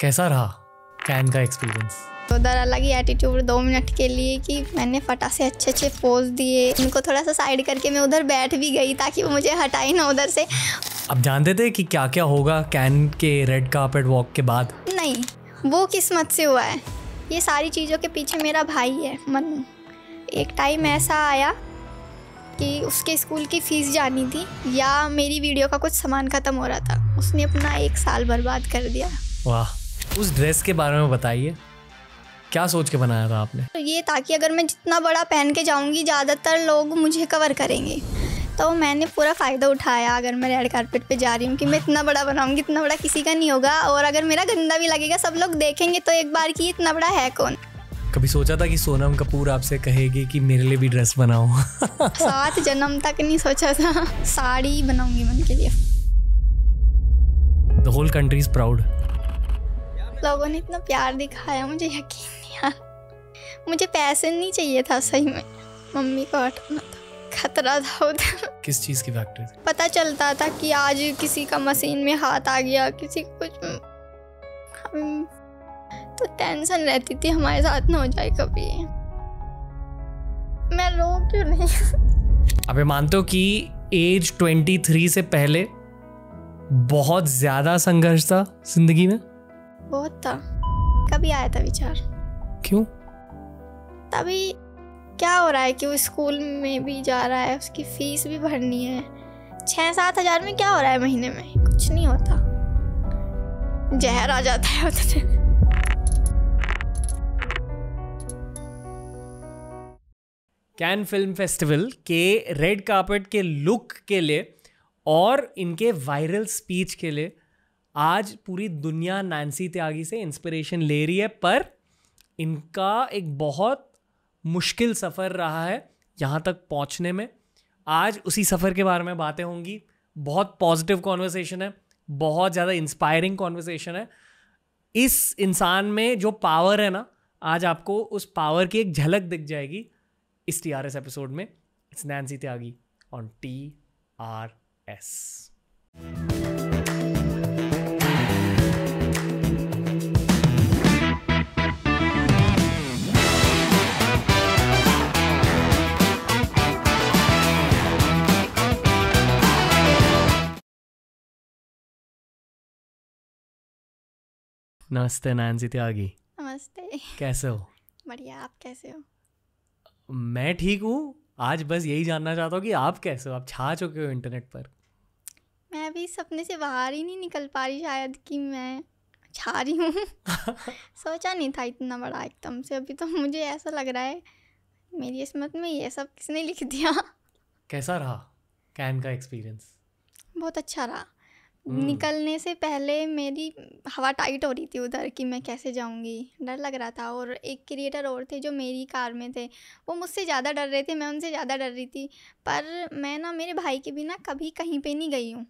कैसा रहा कैन का एक्सपीरियंस तो उधर अलग ही एटीट्यूड दो मिनट के लिए कि मैंने फटा से अच्छे अच्छे पोज दिए उनको थोड़ा सा साइड करके मैं उधर बैठ भी गई ताकि वो मुझे हटाए ना उधर से अब जानते थे कि क्या क्या होगा कैन के रेड कार्पेट वॉक के बाद नहीं वो किस्मत से हुआ है ये सारी चीज़ों के पीछे मेरा भाई है मनु एक टाइम ऐसा आया कि उसके स्कूल की फ़ीस जानी थी या मेरी वीडियो का कुछ सामान ख़त्म हो रहा था उसने अपना एक साल बर्बाद कर दिया वाह उस ड्रेस के बारे में बताइए क्या सोच के बनाया था आपने तो ये ताकि अगर मैं जितना बड़ा पहन के जाऊंगी ज़्यादातर लोग मुझे कवर करेंगे तो मैंने पूरा फ़ायदा उठाया अगर मैं रेड कारपेट पे जा रही हूँ कि मैं इतना बड़ा बनाऊँगी इतना बड़ा किसी का नहीं होगा और अगर मेरा गंदा भी लगेगा सब लोग देखेंगे तो एक बार कि इतना बड़ा है कौन कभी सोचा था कि सोनम कपूर आपसे कहेगी कि मेरे लिए भी ड्रेस बनाओ सात जन्म तक नहीं सोचा था साड़ी बनाऊंगी मन के लिए the whole country is proud लोगों ने इतना प्यार दिखाया मुझे यकीन नहीं आ मुझे पैसे नहीं चाहिए था सही में मम्मी को हटाना था खतरा था उधर किस चीज़ की फैक्ट्री पता चलता था कि आज किसी का मशीन में हाथ आ गया किसी को कुछ तो टेंशन रहती थी हमारे साथ ना हो जाए कभी मैं रो क्यों नहीं अबे मानते हो कि एज 23 से पहले बहुत ज़्यादा संघर्ष था जिंदगी में बहुत था कभी आया था विचार क्यों तभी क्या हो रहा है कि वो स्कूल में भी जा रहा है उसकी फीस भी भरनी है छः सात हजार में क्या हो रहा है महीने में कुछ नहीं होता जहर आ जाता है उतने कैन फिल्म फेस्टिवल के रेड कार्पेट के लुक के लिए और इनके वायरल स्पीच के लिए आज पूरी दुनिया नैन्सी त्यागी से इंस्पिरेशन ले रही है पर इनका एक बहुत मुश्किल सफ़र रहा है यहाँ तक पहुँचने में आज उसी सफ़र के बारे में बातें होंगी बहुत पॉजिटिव कॉन्वर्सेशन है बहुत ज़्यादा इंस्पायरिंग कॉन्वर्सेशन है इस इंसान में जो पावर है ना आज आपको उस पावर की एक झलक दिख जाएगी इस टी आर एस एपिसोड में it's Nancy Tyagi on T R S नमस्ते सी त्यागी नमस्ते कैसे हो बढ़िया आप कैसे हो मैं ठीक हूँ आज बस यही जानना चाहता हूँ कि आप कैसे हो आप छा चुके हो इंटरनेट पर मैं अभी सपने से बाहर ही नहीं निकल पा रही शायद कि मैं छा रही हूँ सोचा नहीं था इतना बड़ा एकदम से अभी तो मुझे ऐसा लग रहा है मेरी इसमत में ये सब किसने लिख दिया कैसा रहा कैन का एक्सपीरियंस बहुत अच्छा रहा हम्म। निकलने से पहले मेरी हवा टाइट हो रही थी उधर कि मैं कैसे जाऊंगी डर लग रहा था और एक क्रिएटर और थे जो मेरी कार में थे वो मुझसे ज़्यादा डर रहे थे मैं उनसे ज़्यादा डर रही थी पर मैं ना मेरे भाई के बिना कभी कहीं पे नहीं गई हूँ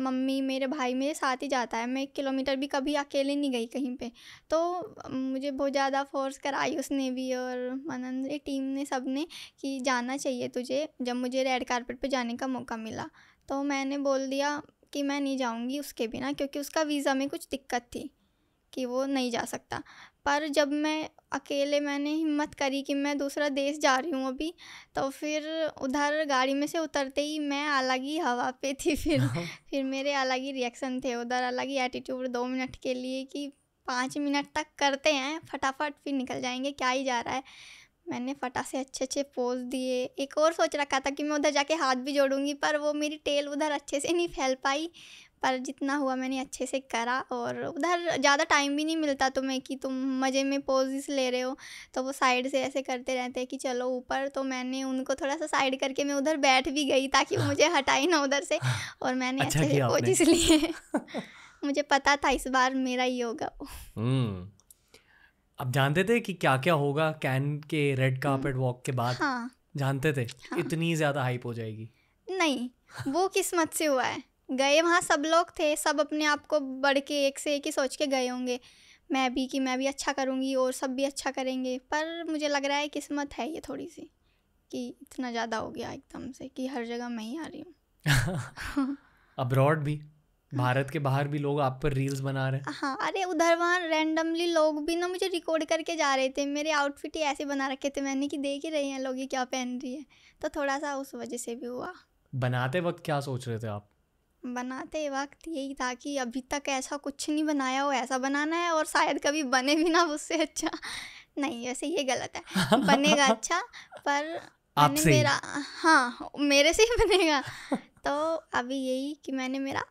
मम्मी मेरे भाई मेरे साथ ही जाता है मैं एक किलोमीटर भी कभी अकेले नहीं गई कहीं पे तो मुझे बहुत ज़्यादा फोर्स कराई उसने भी और मनंद्री टीम ने सब ने कि जाना चाहिए तुझे जब मुझे रेड कारपेट पे जाने का मौका मिला तो मैंने बोल दिया कि मैं नहीं जाऊँगी उसके बिना क्योंकि उसका वीज़ा में कुछ दिक्कत थी कि वो नहीं जा सकता पर जब मैं अकेले मैंने हिम्मत करी कि मैं दूसरा देश जा रही हूँ अभी तो फिर उधर गाड़ी में से उतरते ही मैं अलग ही हवा पे थी फिर फिर मेरे अलग ही रिएक्शन थे उधर अलग ही एटीट्यूड दो मिनट के लिए कि पाँच मिनट तक करते हैं फटाफट फिर निकल जाएंगे क्या ही जा रहा है मैंने फटा से अच्छे अच्छे पोज दिए एक और सोच रखा था कि मैं उधर जाके हाथ भी जोड़ूंगी पर वो मेरी टेल उधर अच्छे से नहीं फैल पाई पर जितना हुआ मैंने अच्छे से करा और उधर ज़्यादा टाइम भी नहीं मिलता तुम्हें कि तुम मज़े में पोजेस ले रहे हो तो वो साइड से ऐसे करते रहते हैं कि चलो ऊपर तो मैंने उनको थोड़ा सा साइड करके मैं उधर बैठ भी गई ताकि मुझे हटाई ना उधर से और मैंने अच्छा अच्छे से पोजेस लिए मुझे पता था इस बार मेरा ही होगा हम्म। अब जानते थे कि क्या क्या होगा कैन के रेड हम्म। कार्पेट वॉक के बाद हाँ, जानते थे हाँ, इतनी ज्यादा हाइप हो जाएगी नहीं वो किस्मत से हुआ है गए वहाँ सब लोग थे सब अपने आप को बढ़ के एक से एक ही सोच के गए होंगे मैं भी कि मैं भी अच्छा करूँगी और सब भी अच्छा करेंगे पर मुझे लग रहा है किस्मत है ये थोड़ी सी कि इतना ज़्यादा हो गया एकदम से कि हर जगह मैं ही आ रही हूँ अब्रॉड भी भारत के बाहर भी लोग आप पर रील्स बना रहे हैं हाँ अरे उधर वहाँ रैंडमली लोग भी ना मुझे रिकॉर्ड करके जा रहे थे मेरे आउटफिट ही ऐसे बना रखे थे मैंने कि देख ही रही हैं लोग ये क्या पहन रही है तो थोड़ा सा उस वजह से भी हुआ बनाते वक्त क्या सोच रहे थे आप बनाते वक्त यही था कि अभी तक ऐसा कुछ नहीं बनाया हो ऐसा बनाना है और शायद कभी बने भी ना उससे अच्छा नहीं वैसे ये गलत है बनेगा अच्छा पर मैंने मेरा हाँ मेरे से ही बनेगा तो अभी यही कि मैंने मेरा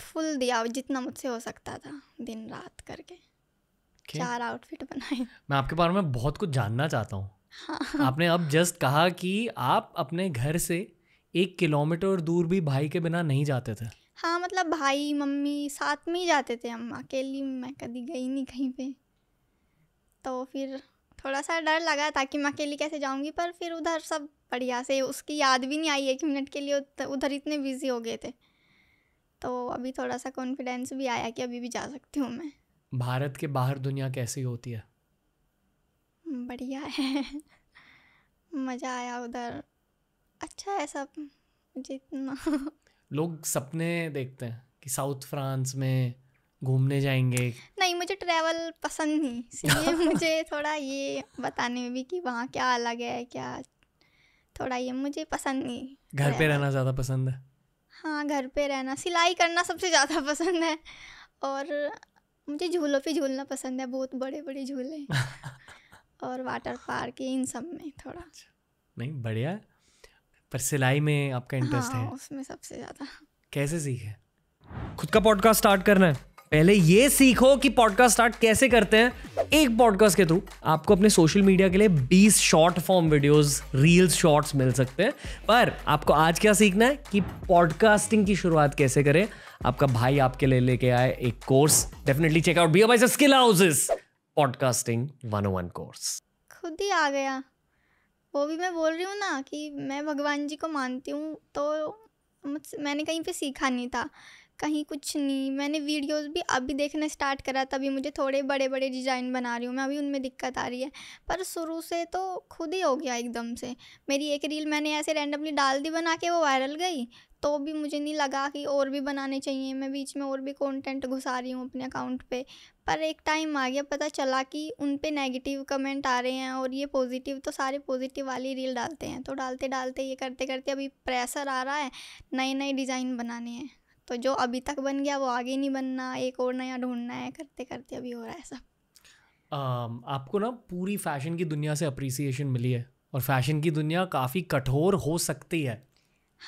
फुल दिया जितना मुझसे हो सकता था दिन रात करके okay. चार आउटफिट बनाए मैं आपके बारे में बहुत कुछ जानना चाहता हूँ हाँ। आपने अब जस्ट कहा कि आप अपने घर से एक किलोमीटर दूर भी भाई के बिना नहीं जाते थे हाँ मतलब भाई मम्मी साथ में ही जाते थे हम अकेली मैं कभी गई नहीं कहीं पे तो फिर थोड़ा सा डर लगा ताकि मैं अकेली कैसे जाऊंगी पर फिर उधर सब बढ़िया से उसकी याद भी नहीं आई एक मिनट के लिए तो उधर इतने बिजी हो गए थे तो अभी थोड़ा सा कॉन्फिडेंस भी आया कि अभी भी जा सकती हूँ मैं भारत के बाहर दुनिया कैसी होती है बढ़िया है मज़ा आया उधर अच्छा है सब जितना लोग सपने देखते हैं कि साउथ फ्रांस में घूमने जाएंगे नहीं मुझे ट्रैवल पसंद नहीं इसलिए मुझे थोड़ा ये बताने में भी कि वहाँ क्या अलग है क्या थोड़ा ये मुझे पसंद नहीं घर पे रहना ज़्यादा पसंद है हाँ घर पे रहना सिलाई करना सबसे ज़्यादा पसंद है और मुझे झूलों पे झूलना पसंद है बहुत बड़े बड़े झूले और वाटर पार्क इन सब में थोड़ा अच्छा। नहीं बढ़िया पर सिलाई में आपका हाँ, इंटरेस्ट हाँ, है उसमें सबसे ज़्यादा कैसे सीखे खुद का पॉडकास्ट स्टार्ट करना है पहले ये सीखो कि पॉडकास्ट स्टार्ट कैसे करते हैं एक पॉडकास्ट के थ्रू आपको अपने सोशल मीडिया के लिए 20 short form videos reels shorts मिल सकते हैं पर आपको आज क्या सीखना है कि पॉडकास्टिंग की शुरुआत कैसे करें आपका भाई आपके लिए लेके आए एक course definitely check out be by skill houses podcasting one one course खुद ही आ गया वो भी मैं बोल रही हूँ ना कि मैं भगवान जी को मानती हूँ तो मैंने कहीं पे सीखा नहीं था कहीं कुछ नहीं मैंने वीडियोस भी अभी देखना स्टार्ट करा तभी मुझे थोड़े बड़े बड़े डिज़ाइन बना रही हूँ मैं अभी उनमें दिक्कत आ रही है पर शुरू से तो खुद ही हो गया एकदम से मेरी एक रील मैंने ऐसे रैंडमली डाल दी बना के वो वायरल गई तो भी मुझे नहीं लगा कि और भी बनाने चाहिए मैं बीच में और भी कंटेंट घुसा रही हूँ अपने अकाउंट पे पर एक टाइम आ गया पता चला कि उन पर नेगेटिव कमेंट आ रहे हैं और ये पॉजिटिव तो सारे पॉजिटिव वाली रील डालते हैं तो डालते डालते ये करते करते अभी प्रेशर आ रहा है नए नए डिज़ाइन बनाने हैं तो जो अभी तक बन गया वो आगे नहीं बनना एक और नया ढूंढना है करते करते अभी हो रहा है सब um, आपको ना पूरी फैशन की दुनिया से अप्रिसिएशन मिली है और फैशन की दुनिया काफ़ी कठोर हो सकती है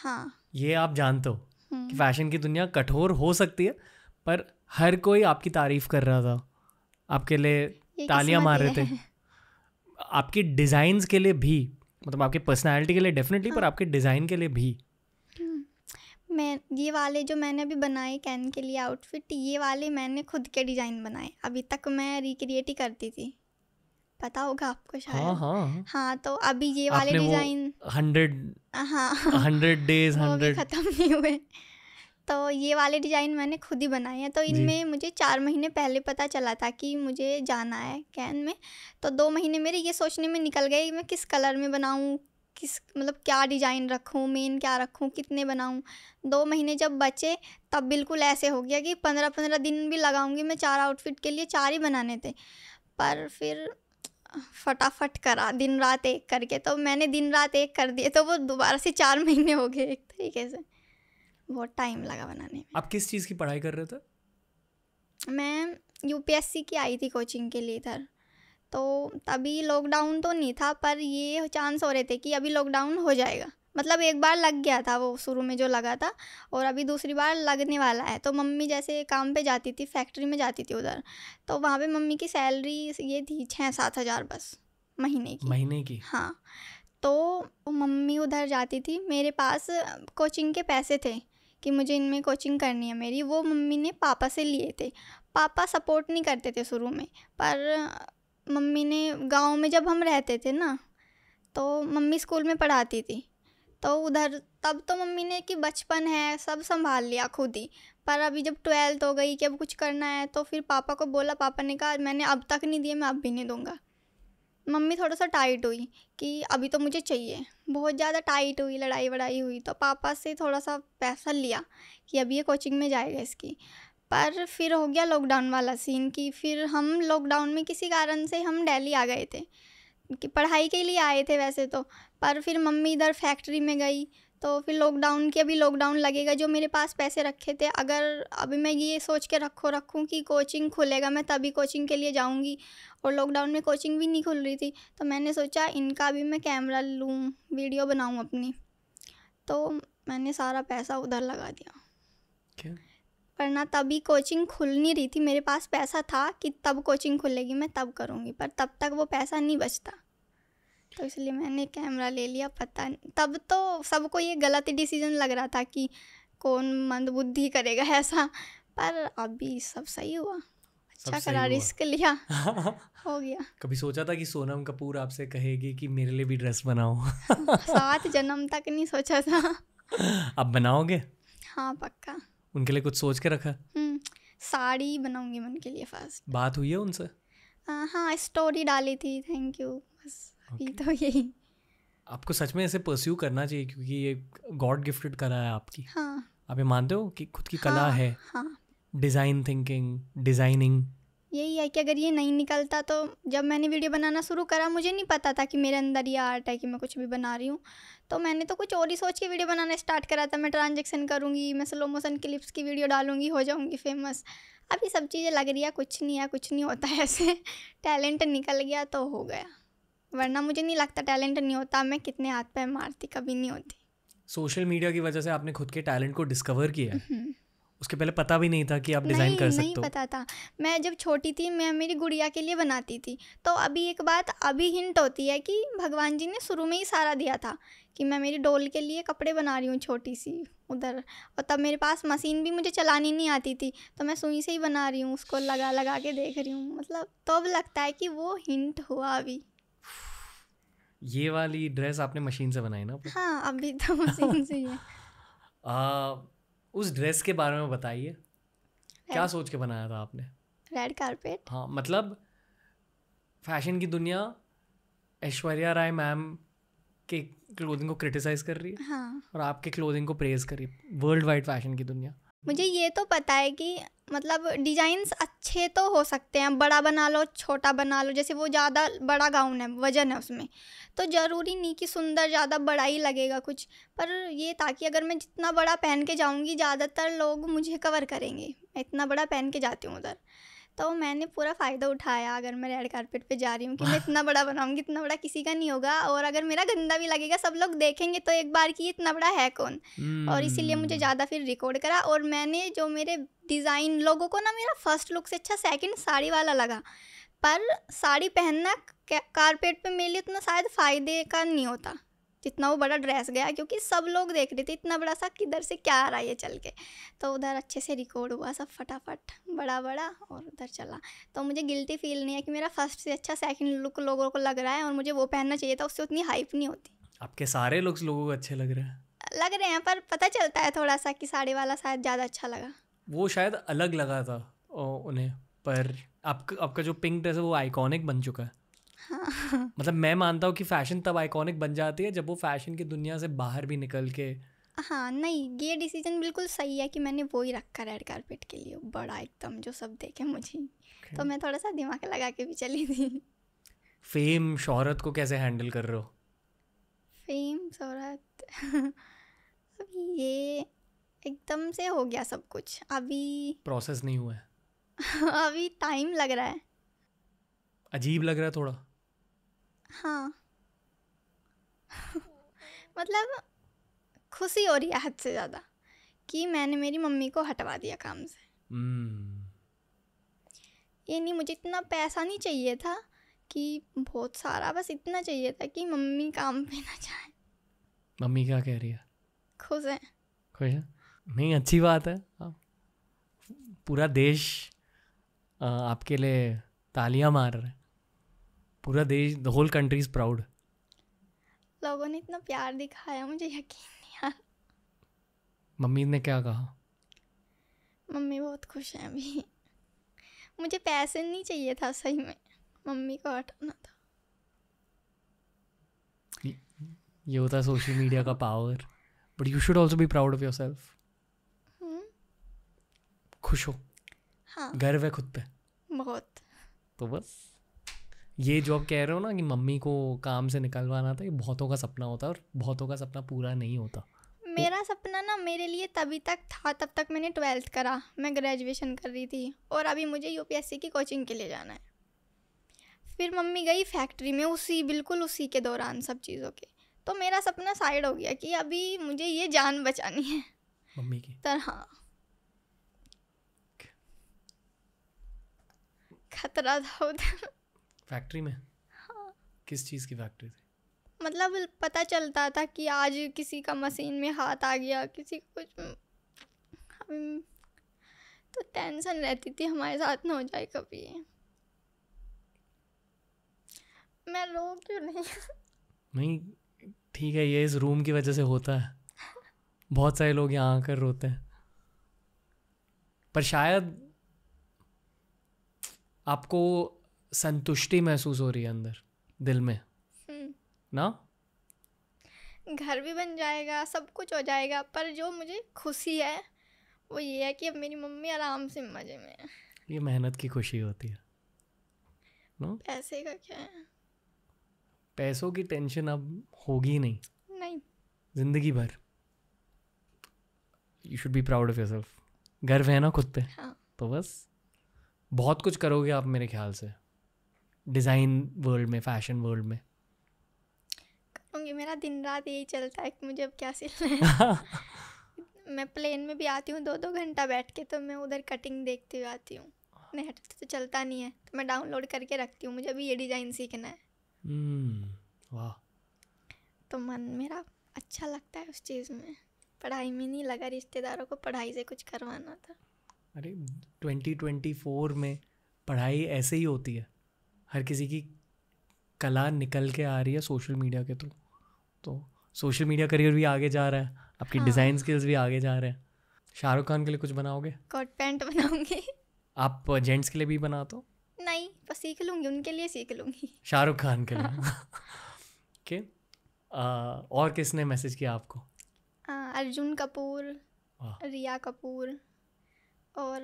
हाँ ये आप जानते हो हम्म। कि फैशन की दुनिया कठोर हो सकती है पर हर कोई आपकी तारीफ कर रहा था आपके लिए तालियां मार रहे थे आपके डिजाइन के लिए भी मतलब आपके पर्सनालिटी के लिए डेफिनेटली हाँ। पर आपके डिज़ाइन के लिए भी मैं ये वाले जो मैंने अभी बनाए कैन के लिए आउटफिट ये वाले मैंने खुद के डिज़ाइन बनाए अभी तक मैं रिक्रिएट ही करती थी पता होगा आपको शायद हाँ हाँ हाँ तो अभी ये वाले डिज़ाइन हंड्रेड हाँ हंड्रेड डेज हंड्रेड ख़त्म नहीं हुए तो ये वाले डिज़ाइन मैंने खुद ही बनाए हैं तो इनमें मुझे चार महीने पहले पता चला था कि मुझे जाना है कैन में तो दो महीने मेरे ये सोचने में निकल गए मैं किस कलर में बनाऊँ किस मतलब क्या डिजाइन रखूँ मेन क्या रखूँ कितने बनाऊँ दो महीने जब बचे तब बिल्कुल ऐसे हो गया कि पंद्रह पंद्रह दिन भी लगाऊंगी मैं चार आउटफिट के लिए चार ही बनाने थे पर फिर फटाफट करा दिन रात एक करके तो मैंने दिन रात एक कर दिए तो वो दोबारा से चार महीने हो गए एक तरीके से बहुत टाइम लगा बनाने में आप किस चीज़ की पढ़ाई कर रहे थे मैं यूपीएससी की आई थी कोचिंग के लिए इधर तो तभी लॉकडाउन तो नहीं था पर ये चांस हो रहे थे कि अभी लॉकडाउन हो जाएगा मतलब एक बार लग गया था वो शुरू में जो लगा था और अभी दूसरी बार लगने वाला है तो मम्मी जैसे काम पे जाती थी फैक्ट्री में जाती थी उधर तो वहाँ पे मम्मी की सैलरी ये थी छः सात हज़ार बस महीने की महीने की हाँ तो मम्मी उधर जाती थी मेरे पास कोचिंग के पैसे थे कि मुझे इनमें कोचिंग करनी है मेरी वो मम्मी ने पापा से लिए थे पापा सपोर्ट नहीं करते थे शुरू में पर मम्मी ने गांव में जब हम रहते थे ना तो मम्मी स्कूल में पढ़ाती थी तो उधर तब तो मम्मी ने कि बचपन है सब संभाल लिया खुद ही पर अभी जब ट्वेल्थ हो गई कि अब कुछ करना है तो फिर पापा को बोला पापा ने कहा मैंने अब तक नहीं दिए मैं अब भी नहीं दूंगा मम्मी थोड़ा सा टाइट हुई कि अभी तो मुझे चाहिए बहुत ज़्यादा टाइट हुई लड़ाई वड़ाई हुई तो पापा से थोड़ा सा पैसा लिया कि अभी ये कोचिंग में जाएगा इसकी पर फिर हो गया लॉकडाउन वाला सीन कि फिर हम लॉकडाउन में किसी कारण से हम दिल्ली आ गए थे कि पढ़ाई के लिए आए थे वैसे तो पर फिर मम्मी इधर फैक्ट्री में गई तो फिर लॉकडाउन के अभी लॉकडाउन लगेगा जो मेरे पास पैसे रखे थे अगर अभी मैं ये सोच के रखो रखूँ कि कोचिंग खुलेगा मैं तभी कोचिंग के लिए जाऊँगी और लॉकडाउन में कोचिंग भी नहीं खुल रही थी तो मैंने सोचा इनका भी मैं कैमरा लूँ वीडियो बनाऊँ अपनी तो मैंने सारा पैसा उधर लगा दिया क्या करना तभी कोचिंग खुल नहीं रही थी मेरे पास पैसा था कि तब कोचिंग खुलेगी मैं तब करूँगी पर तब तक वो पैसा नहीं बचता तो इसलिए मैंने कैमरा ले लिया पता नहीं तब तो सबको ये गलत डिसीजन लग रहा था कि कौन मंदबुद्धि करेगा ऐसा पर अभी सब सही हुआ अच्छा करा रिस्क लिया हो गया कभी सोचा था कि सोनम कपूर आपसे कहेगी कि मेरे लिए भी ड्रेस बनाओ सात जन्म तक नहीं सोचा था अब बनाओगे हाँ पक्का उनके लिए कुछ सोच के रखा हम्म, साड़ी बनाऊंगी मैं उनके लिए फर्स्ट बात हुई है उनसे हाँ स्टोरी डाली थी थैंक यू बस अभी okay. तो यही आपको सच में ऐसे परस्यू करना चाहिए क्योंकि ये गॉड गिफ्टेड कला है आपकी हाँ आप ये मानते हो कि खुद की हाँ, कला है डिज़ाइन थिंकिंग डिज़ाइनिंग यही है कि अगर ये नहीं निकलता तो जब मैंने वीडियो बनाना शुरू करा मुझे नहीं पता था कि मेरे अंदर ये आर्ट है कि मैं कुछ भी बना रही हूँ तो मैंने तो कुछ और ही सोच के वीडियो बनाना स्टार्ट करा था मैं ट्रांजेक्शन करूँगी मैं स्लो मोशन क्लिप्स की वीडियो डालूंगी हो जाऊँगी फेमस अब ये सब चीज़ें लग रही है कुछ नहीं है कुछ नहीं होता है ऐसे टैलेंट निकल गया तो हो गया वरना मुझे नहीं लगता टैलेंट नहीं होता मैं कितने हाथ पैर मारती कभी नहीं होती सोशल मीडिया की वजह से आपने खुद के टैलेंट को डिस्कवर किया उसके पहले पता भी नहीं था कि आप डिज़ाइन कर सकते हो नहीं पता था मैं जब छोटी थी मैं मेरी गुड़िया के लिए बनाती थी तो अभी एक बात अभी हिंट होती है कि भगवान जी ने शुरू में ही सारा दिया था कि मैं मेरी डोल के लिए कपड़े बना रही हूँ छोटी सी उधर और तब मेरे पास मशीन भी मुझे चलानी नहीं आती थी तो मैं सुई से ही बना रही हूँ उसको लगा लगा के देख रही हूँ मतलब तो अब लगता है कि वो हिंट हुआ अभी ये वाली ड्रेस आपने मशीन से बनाई ना हाँ अभी तो मशीन से ही है उस ड्रेस के बारे में बताइए क्या सोच के बनाया था आपने रेड कारपेट हाँ मतलब फैशन की दुनिया ऐश्वर्या राय मैम के क्लोथिंग को क्रिटिसाइज कर रही है हाँ. और आपके क्लोथिंग को प्रेज कर रही है वर्ल्ड वाइड फैशन की दुनिया मुझे ये तो पता है कि मतलब डिज़ाइंस अच्छे तो हो सकते हैं बड़ा बना लो छोटा बना लो जैसे वो ज़्यादा बड़ा गाउन है वज़न है उसमें तो ज़रूरी नहीं कि सुंदर ज़्यादा बड़ा ही लगेगा कुछ पर ये ताकि अगर मैं जितना बड़ा पहन के जाऊँगी ज़्यादातर लोग मुझे कवर करेंगे मैं इतना बड़ा पहन के जाती हूँ उधर तो मैंने पूरा फ़ायदा उठाया अगर मैं रेड कारपेट पे जा रही हूँ कि मैं इतना बड़ा बनाऊँगी इतना बड़ा किसी का नहीं होगा और अगर मेरा गंदा भी लगेगा सब लोग देखेंगे तो एक बार कि इतना बड़ा है कौन और इसीलिए मुझे हम्म। ज़्यादा फिर रिकॉर्ड करा और मैंने जो मेरे डिज़ाइन लोगों को ना मेरा फर्स्ट लुक से अच्छा सेकेंड साड़ी वाला लगा पर साड़ी पहनना कारपेट पे मेरे लिए उतना शायद फ़ायदे का नहीं होता जितना वो बड़ा ड्रेस गया क्योंकि सब लोग देख रहे थे इतना बड़ा सा किधर से क्या आ रहा है चल के तो उधर अच्छे से रिकॉर्ड हुआ सब फटाफट बड़ा बड़ा और उधर चला तो मुझे गिल्टी फील नहीं है कि मेरा फर्स्ट से अच्छा सेकंड लुक लोगों को लग रहा है और मुझे वो पहनना चाहिए था उससे उतनी हाइप नहीं होती आपके सारे लुक्स लोगों को अच्छे लग रहे हैं लग रहे हैं पर पता चलता है थोड़ा सा कि साड़ी वाला शायद ज़्यादा अच्छा लगा वो शायद अलग लगा था उन्हें पर आपका आपका जो पिंक ड्रेस है वो आइकॉनिक बन चुका है मतलब मैं मानता हूँ कि फैशन तब आइकॉनिक बन जाती है जब वो फैशन की दुनिया से बाहर भी निकल के हाँ नहीं ये डिसीजन बिल्कुल सही है कि मैंने वो ही रखा रेड कारपेट के लिए बड़ा एकदम जो सब देखे मुझे okay. तो मैं थोड़ा सा दिमाग लगा के भी चली थी फेम शोहरत को कैसे हैंडल कर रहे हो फेम शोहरत ये एकदम से हो गया सब कुछ अभी प्रोसेस नहीं हुआ है अभी टाइम लग रहा है अजीब लग रहा है थोड़ा हाँ मतलब खुशी हो रही है हद से ज़्यादा कि मैंने मेरी मम्मी को हटवा दिया काम से हम्म। ये नहीं मुझे इतना पैसा नहीं चाहिए था कि बहुत सारा बस इतना चाहिए था कि मम्मी काम पे ना जाए मम्मी क्या कह रही है खुश है खुश है नहीं अच्छी बात है पूरा देश आपके लिए तालियां मार रहा है पूरा देश the whole country is proud लोगों ने इतना प्यार दिखाया मुझे यकीन नहीं आ मम्मी ने क्या कहा मम्मी बहुत खुश है अभी मुझे पैसे नहीं चाहिए था सही में मम्मी को हटाना था ये होता है सोशल मीडिया का power but you should also be proud of yourself खुश हो हाँ गर्व है खुद पे बहुत तो बस ये जो आप कह रहे हो ना कि मम्मी को काम से निकलवाना था ये बहुतों का सपना होता है और बहुतों का सपना पूरा नहीं होता तो मेरा सपना ना मेरे लिए तभी तक था तब तक मैंने ट्वेल्थ करा मैं ग्रेजुएशन कर रही थी और अभी मुझे यूपीएससी की कोचिंग के लिए जाना है फिर मम्मी गई फैक्ट्री में उसी बिल्कुल उसी के दौरान सब चीज़ों के तो मेरा सपना साइड हो गया कि अभी मुझे ये जान बचानी है मम्मी की तरह हाँ। खतरा था उधर फैक्ट्री में हाँ किस चीज़ की फैक्ट्री थी मतलब पता चलता था कि आज किसी का मशीन में हाथ आ गया किसी का कुछ हम्म, तो टेंशन रहती थी हमारे साथ ना हो जाए कभी मैं रो क्यों नहीं नहीं ठीक है ये इस रूम की वजह से होता है बहुत सारे लोग यहाँ आकर रोते हैं पर शायद आपको संतुष्टि महसूस हो रही है अंदर दिल में हम्म। ना घर भी बन जाएगा सब कुछ हो जाएगा पर जो मुझे खुशी है वो ये है कि अब मेरी मम्मी आराम से मज़े में ये मेहनत की खुशी होती है नो पैसे का क्या है पैसों की टेंशन अब होगी नहीं नहीं जिंदगी भर you should be proud of yourself गर्व है ना खुद पे हाँ. तो बस बहुत कुछ करोगे आप मेरे ख्याल से डिज़ाइन वर्ल्ड में फैशन वर्ल्ड में कहूँगी मेरा दिन रात यही चलता है कि मुझे अब क्या सिलना है मैं प्लेन में भी आती हूँ दो दो घंटा बैठ के तो मैं उधर कटिंग देखती हुई आती हूँ नहीं हट तो चलता नहीं है तो मैं डाउनलोड करके रखती हूँ मुझे अभी ये डिज़ाइन सीखना है हम्म, वाह तो मन मेरा अच्छा लगता है उस चीज़ में पढ़ाई में नहीं लगा रिश्तेदारों को पढ़ाई से कुछ करवाना था अरे 2024 में पढ़ाई ऐसे ही होती है हर किसी की कला निकल के आ रही है सोशल मीडिया के थ्रू तो सोशल मीडिया करियर भी आगे जा रहा है आपकी हाँ। डिज़ाइन स्किल्स भी आगे जा रहे हैं शाहरुख खान के लिए कुछ बनाओगे कोट पैंट बनाऊंगी आप जेंट्स के लिए भी बना हो नहीं बस सीख लूँगी उनके लिए सीख लूँगी शाहरुख खान के लिए हाँ। आ, और किसने मैसेज किया आपको आ, अर्जुन कपूर रिया कपूर और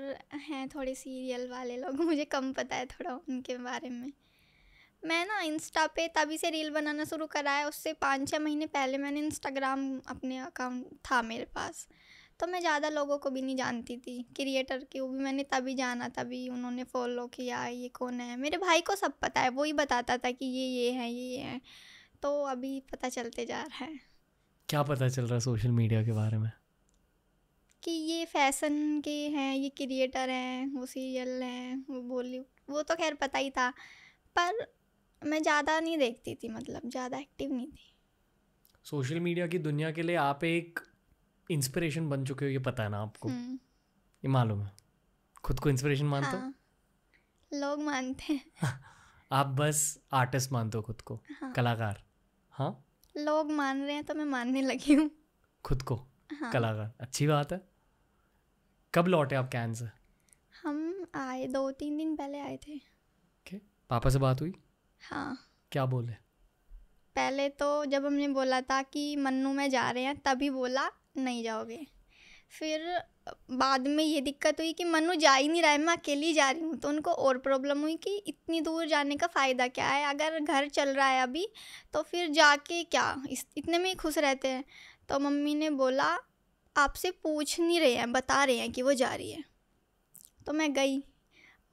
हैं थोड़े सीरियल वाले लोग मुझे कम पता है थोड़ा उनके बारे में मैं ना इंस्टा पे तभी से रील बनाना शुरू करा है उससे पाँच छः महीने पहले मैंने इंस्टाग्राम अपने अकाउंट था मेरे पास तो मैं ज़्यादा लोगों को भी नहीं जानती थी क्रिएटर की वो भी मैंने तभी जाना तभी उन्होंने फॉलो किया ये कौन है मेरे भाई को सब पता है वो ही बताता था कि ये ये है ये ये है तो अभी पता चलते जा रहा है क्या पता चल रहा है सोशल मीडिया के बारे में कि ये फैशन के हैं ये क्रिएटर हैं वो सीरियल हैं वो बोली वो तो खैर पता ही था पर मैं ज़्यादा नहीं देखती थी मतलब ज़्यादा एक्टिव नहीं थी सोशल मीडिया की दुनिया के लिए आप एक इंस्पिरेशन बन चुके हो ये पता है ना आपको हम्म। ये मालूम है खुद को इंस्पिरेशन मानते हाँ, लोग मानते हैं आप बस आर्टिस्ट मानते हो खुद को हाँ, कलाकार हाँ लोग मान रहे हैं तो मैं मानने लगी हूँ खुद को हाँ, कलाकार अच्छी बात है कब लौटे आप कैन से हम आए दो तीन दिन पहले आए थे okay. पापा से बात हुई हाँ क्या बोले पहले तो जब हमने बोला था कि मन्नू में जा रहे हैं तभी बोला नहीं जाओगे फिर बाद में ये दिक्कत हुई कि मनु जा ही नहीं रहा है मैं अकेली जा रही हूँ तो उनको और प्रॉब्लम हुई कि इतनी दूर जाने का फ़ायदा क्या है अगर घर चल रहा है अभी तो फिर जाके क्या इस इतने में ही खुश रहते हैं तो मम्मी ने बोला आपसे पूछ नहीं रहे हैं बता रहे हैं कि वो जा रही है तो मैं गई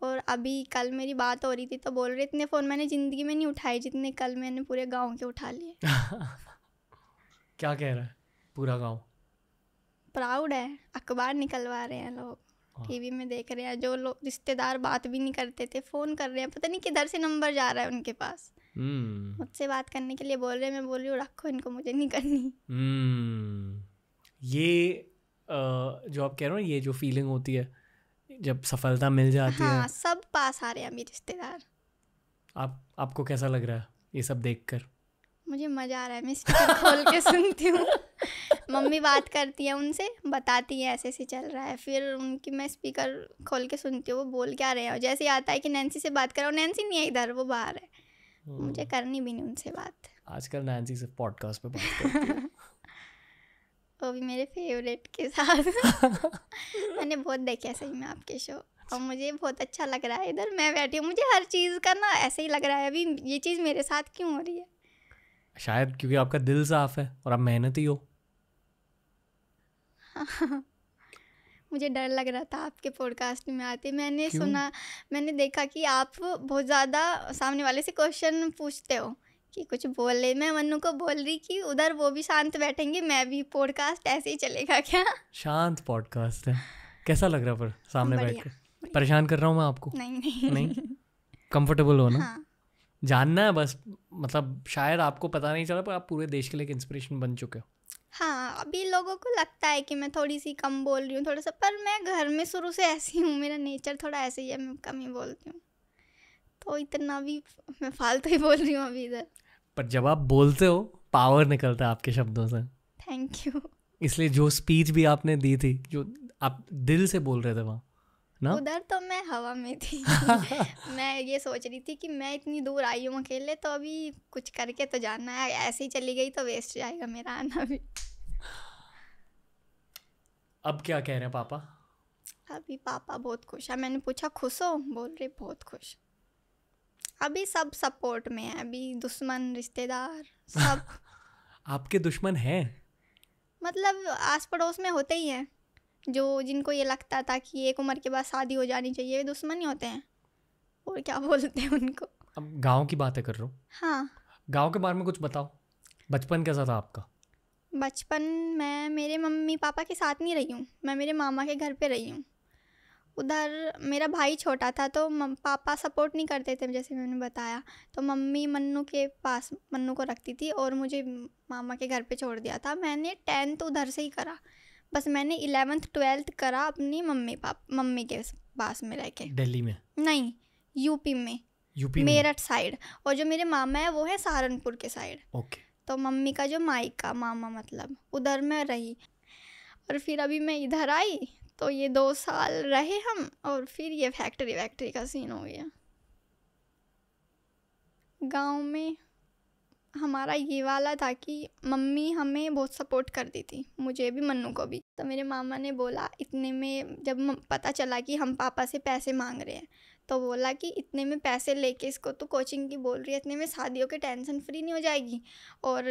और अभी कल मेरी बात हो रही थी तो बोल रहे इतने फ़ोन मैंने ज़िंदगी में नहीं उठाए जितने कल मैंने पूरे गांव के उठा लिए क्या कह रहा है पूरा गांव प्राउड है अखबार निकलवा रहे हैं लोग हाँ। टीवी में देख रहे हैं जो लोग रिश्तेदार बात भी नहीं करते थे फ़ोन कर रहे हैं पता नहीं किधर से नंबर जा रहा है उनके पास हम्म। मुझसे बात करने के लिए बोल रहे हैं मैं बोल रही हूँ रखो इनको मुझे नहीं करनी हम्म। ये जो आप कह रहे हो ये जो फीलिंग होती है जब सफलता मिल जाती हाँ, है सब पास आ रहे हैं अभी रिश्तेदार आप आपको कैसा लग रहा है ये सब देखकर मुझे मज़ा आ रहा है मैं स्पीकर खोल के सुनती हूँ मम्मी बात करती है उनसे बताती है ऐसे ऐसे चल रहा है फिर उनकी मैं स्पीकर खोल के सुनती हूँ वो बोल क्या रहे हैं जैसे आता है कि नैन्सी से बात करो नैन्सी नहीं है इधर वो बाहर है मुझे हम्म। करनी भी नहीं उनसे बात आजकल नैन्सी से पॉडकास्ट पे बात वो भी मेरे फेवरेट के साथ मैंने बहुत देखे सही में आपके शो और अच्छा। मुझे बहुत अच्छा लग रहा है इधर मैं बैठी हूँ मुझे हर चीज़ का ना ऐसे ही लग रहा है अभी ये चीज़ मेरे साथ क्यों हो रही है शायद क्योंकि आपका दिल साफ है और आप मेहनत ही हो मुझे डर लग रहा था आपके पॉडकास्ट में आते मैंने क्यों? सुना मैंने देखा कि आप बहुत ज़्यादा सामने वाले से क्वेश्चन पूछते हो कि कुछ बोल ले मैं मनु को बोल रही कि उधर वो भी शांत बैठेंगे मैं भी पॉडकास्ट ऐसे ही चलेगा क्या शांत पॉडकास्ट है कैसा लग रहा पर सामने बैठ कर परेशान कर रहा हूँ मैं आपको नहीं नहीं नहीं कंफर्टेबल हो ना हाँ। जानना है बस मतलब शायद आपको पता नहीं चला पर आप पूरे देश के लिए एक इंस्पिरेशन बन चुके हो हाँ अभी लोगों को लगता है कि मैं थोड़ी सी कम बोल रही हूँ थोड़ा सा पर मैं घर में शुरू से ऐसी हूँ मेरा नेचर थोड़ा ऐसे ही है मैं कम ही बोलती हूँ तो इतना भी मैं फालतू ही बोल रही हूँ अभी इधर पर जब आप बोलते हो पावर निकलता है आपके शब्दों से थैंक यू इसलिए जो स्पीच भी आपने दी थी जो आप दिल से बोल रहे थे वहाँ ना उधर तो मैं हवा में थी मैं ये सोच रही थी कि मैं इतनी दूर आई हूँ अकेले तो अभी कुछ करके तो जाना है ऐसे ही चली गई तो वेस्ट जाएगा मेरा आना भी अब क्या कह रहे हैं पापा अभी पापा बहुत खुश है मैंने पूछा खुश हो बोल रहे बहुत खुश अभी सब सपोर्ट में है अभी दुश्मन रिश्तेदार सब आपके दुश्मन हैं मतलब आस पड़ोस में होते ही हैं जो जिनको ये लगता था कि एक उम्र के बाद शादी हो जानी चाहिए दुश्मन ही होते हैं और क्या बोलते हैं उनको अब गांव की बातें कर रहा हूँ हाँ गांव के बारे में कुछ बताओ बचपन कैसा था आपका बचपन मैं मेरे मम्मी पापा के साथ नहीं रही हूँ मैं मेरे मामा के घर पे रही हूँ उधर मेरा भाई छोटा था तो पापा सपोर्ट नहीं करते थे जैसे मैंने बताया तो मम्मी मन्नू के पास मन्नू को रखती थी और मुझे मामा के घर पे छोड़ दिया था मैंने टेंथ उधर से ही करा बस मैंने इलेवेंथ ट्वेल्थ करा अपनी मम्मी पाप मम्मी के पास में रह के दिल्ली में नहीं यूपी में यूपी मेरठ साइड और जो मेरे मामा है वो है सहारनपुर के साइड ओके तो मम्मी का जो माई का मामा मतलब उधर मैं रही और फिर अभी मैं इधर आई तो ये दो साल रहे हम और फिर ये फैक्ट्री वैक्ट्री का सीन हो गया गांव में हमारा ये वाला था कि मम्मी हमें बहुत सपोर्ट करती थी मुझे भी मन्नू को भी तो मेरे मामा ने बोला इतने में जब पता चला कि हम पापा से पैसे मांग रहे हैं तो बोला कि इतने में पैसे लेके इसको तो कोचिंग की बोल रही है इतने में शादियों के टेंशन फ्री नहीं हो जाएगी और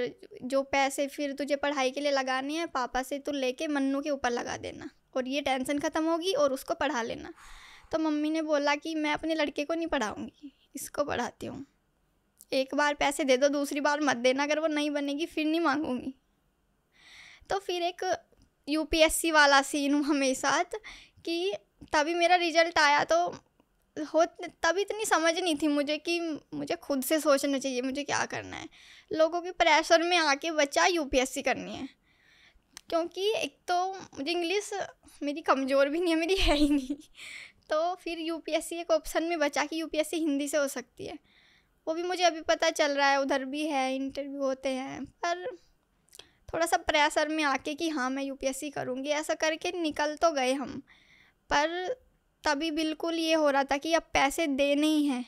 जो पैसे फिर तुझे पढ़ाई के लिए लगाने हैं पापा से तो लेके मन्नू के ऊपर लगा देना और ये टेंशन ख़त्म होगी और उसको पढ़ा लेना तो मम्मी ने बोला कि मैं अपने लड़के को नहीं पढ़ाऊँगी इसको पढ़ाती हूँ एक बार पैसे दे दो दूसरी बार मत देना अगर वो नहीं बनेगी फिर नहीं मांगूंगी तो फिर एक यूपीएससी वाला सीन हुआ मेरे साथ कि तभी मेरा रिजल्ट आया तो हो तब इतनी समझ नहीं थी मुझे कि मुझे खुद से सोचना चाहिए मुझे क्या करना है लोगों के प्रेशर में आके बच्चा यूपीएससी करनी है क्योंकि एक तो मुझे इंग्लिश मेरी कमज़ोर भी नहीं है मेरी है ही नहीं तो फिर यू एक ऑप्शन में बचा कि यू हिंदी से हो सकती है वो भी मुझे अभी पता चल रहा है उधर भी है इंटरव्यू होते हैं पर थोड़ा सा प्रेशर में आके कि हाँ मैं यू पी करूँगी ऐसा करके निकल तो गए हम पर तभी बिल्कुल ये हो रहा था कि अब पैसे दे नहीं हैं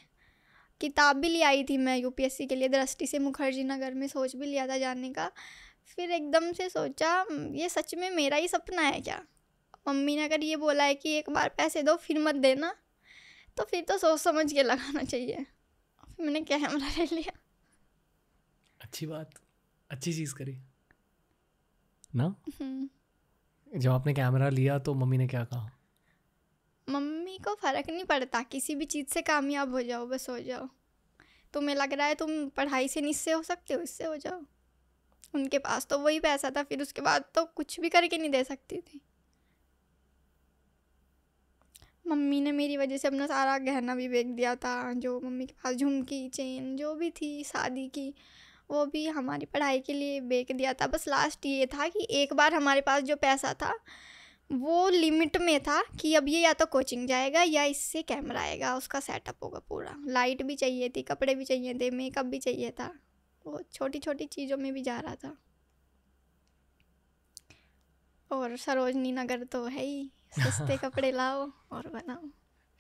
किताब भी ले आई थी मैं यू के लिए दृष्टि से मुखर्जी नगर में सोच भी लिया था जाने का फिर एकदम से सोचा ये सच में मेरा ही सपना है क्या मम्मी ने अगर ये बोला है कि एक बार पैसे दो फिर मत देना तो फिर तो सोच समझ के लगाना चाहिए फिर मैंने कैमरा ले लिया अच्छी बात अच्छी चीज़ करी ना हम्म। जब आपने कैमरा लिया तो मम्मी ने क्या कहा मम्मी को फ़र्क नहीं पड़ता किसी भी चीज़ से कामयाब हो जाओ बस हो जाओ तुम्हें लग रहा है तुम पढ़ाई से निस्से हो सकते हो इससे हो जाओ उनके पास तो वही पैसा था फिर उसके बाद तो कुछ भी करके नहीं दे सकती थी मम्मी ने मेरी वजह से अपना सारा गहना भी बेच दिया था जो मम्मी के पास झुमकी चेन जो भी थी शादी की वो भी हमारी पढ़ाई के लिए बेच दिया था बस लास्ट ये था कि एक बार हमारे पास जो पैसा था वो लिमिट में था कि अब ये या तो कोचिंग जाएगा या इससे कैमरा आएगा उसका सेटअप होगा पूरा लाइट भी चाहिए थी कपड़े भी चाहिए थे मेकअप भी चाहिए था वो छोटी छोटी चीज़ों में भी जा रहा था और सरोजनी नगर तो है ही सस्ते कपड़े लाओ और बनाओ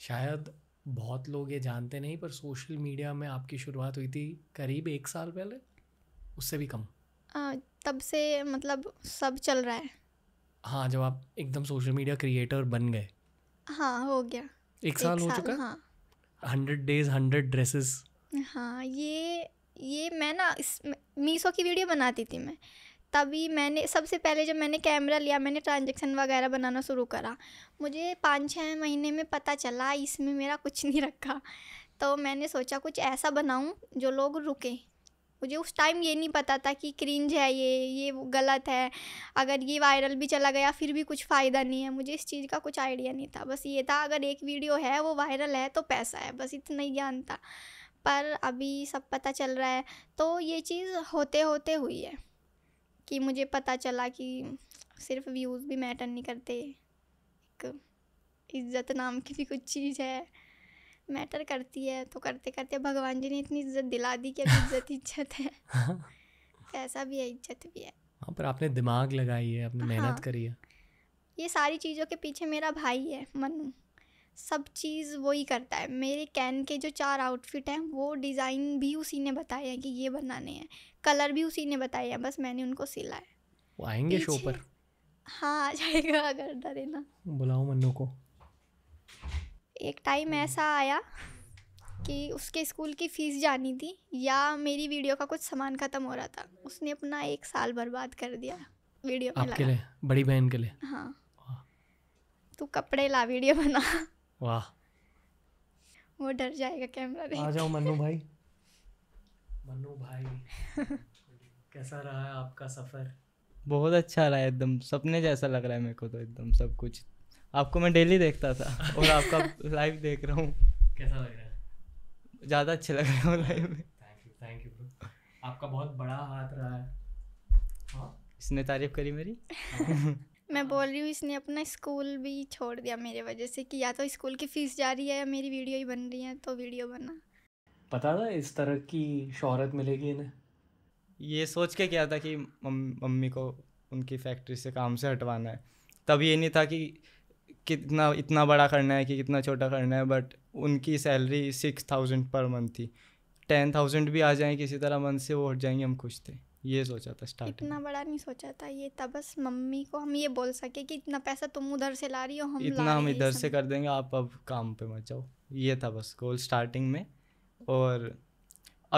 शायद बहुत लोग ये जानते नहीं पर सोशल मीडिया में आपकी शुरुआत हुई थी करीब एक साल पहले उससे भी कम आ, तब से मतलब सब चल रहा है हाँ जब आप एकदम सोशल मीडिया क्रिएटर बन गए हाँ हो गया एक साल एक हो चुका हाँ हंड्रेड डेज हंड्रेड ड्रेसेस हाँ ये ये मैं ना इस मीसो की वीडियो बनाती थी मैं तभी मैंने सबसे पहले जब मैंने कैमरा लिया मैंने ट्रांजेक्शन वगैरह बनाना शुरू करा मुझे पाँच छः महीने में पता चला इसमें मेरा कुछ नहीं रखा तो मैंने सोचा कुछ ऐसा बनाऊँ जो लोग रुकें मुझे उस टाइम ये नहीं पता था कि क्रिंज है ये ये गलत है अगर ये वायरल भी चला गया फिर भी कुछ फ़ायदा नहीं है मुझे इस चीज़ का कुछ आइडिया नहीं था बस ये था अगर एक वीडियो है वो वायरल है तो पैसा है बस इतना ही ज्ञान था पर अभी सब पता चल रहा है तो ये चीज़ होते होते हुई है कि मुझे पता चला कि सिर्फ व्यूज़ भी मैटर नहीं करते एक इज्जत नाम की भी कुछ चीज़ है मैटर करती है तो करते करते भगवान जी ने इतनी इज्जत दिला दी कि अब इज्जत इज्जत है पैसा भी है इज्जत भी है हाँ पर आपने दिमाग लगाई है आपने हाँ, मेहनत करी है ये सारी चीज़ों के पीछे मेरा भाई है मनु सब चीज़ वही करता है मेरे कैन के जो चार आउटफिट हैं वो डिज़ाइन भी उसी ने बताया है कि ये बनाने हैं कलर भी उसी ने बताया है बस मैंने उनको सिला है वो आएंगे शो पर हाँ आ जाएगा अगर डरे ना बुलाओ मनु को एक टाइम ऐसा आया कि उसके स्कूल की फ़ीस जानी थी या मेरी वीडियो का कुछ सामान ख़त्म हो रहा था उसने अपना एक साल बर्बाद कर दिया वीडियो आपके लिए बड़ी बहन के लिए हाँ तू कपड़े ला वीडियो बना वाह वो डर जाएगा कैमरा देख आ जाओ मन्नू मन्नू भाई मन्नु भाई कैसा रहा है आपका सफ़र बहुत अच्छा रहा है एकदम सपने जैसा लग रहा है मेरे को तो एकदम सब कुछ आपको मैं डेली देखता था और आपका लाइव देख रहा हूँ कैसा लग रहा है ज़्यादा अच्छा लग रहा है लाइव में थैंक यू थैंक यू आपका बहुत बड़ा हाथ रहा है हाँ इसने तारीफ करी मेरी हाँ। मैं हाँ। बोल रही हूँ इसने अपना स्कूल भी छोड़ दिया मेरे वजह से कि या तो स्कूल की फीस जा रही है या मेरी वीडियो ही बन रही है तो वीडियो बना पता था इस तरह की शोहरत मिलेगी इन्हें ये सोच के क्या था कि मम्मी को उनकी फैक्ट्री से काम से हटवाना है तब ये नहीं था कि कितना इतना बड़ा करना है कि कितना छोटा करना है बट उनकी सैलरी सिक्स थाउजेंड पर मंथ थी टेन थाउजेंड भी आ जाए किसी तरह मंथ से वो हट जाएंगे हम खुश थे ये सोचा था स्टार्ट इतना बड़ा नहीं सोचा था ये तब बस मम्मी को हम ये बोल सके कि इतना पैसा तुम उधर से ला रही हो हम इतना हम इधर से कर देंगे आप अब काम पे मत जाओ ये था बस गोल स्टार्टिंग में और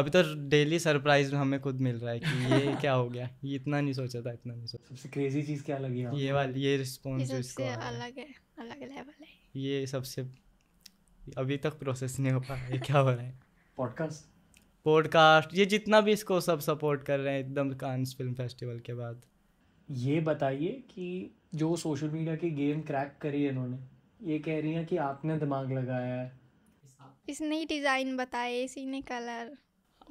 अभी तो डेली सरप्राइज हमें खुद मिल रहा है कि ये क्या हो गया ये इतना नहीं सोचा था इतना नहीं सोचा सबसे क्रेजी चीज़ क्या लगी ये वाली ये रिस्पॉन्स अलग है अलग लेवल है ये सबसे अभी तक प्रोसेस नहीं हो पा रहा है क्या हो रहा है पॉडकास्ट पॉडकास्ट ये जितना भी इसको सब सपोर्ट कर रहे हैं एकदम कांस फिल्म फेस्टिवल के बाद ये बताइए कि जो सोशल मीडिया की गेम क्रैक करी है इन्होंने ये कह रही हैं कि आपने दिमाग लगाया है इसने ही डिज़ाइन बताए इसी ने कलर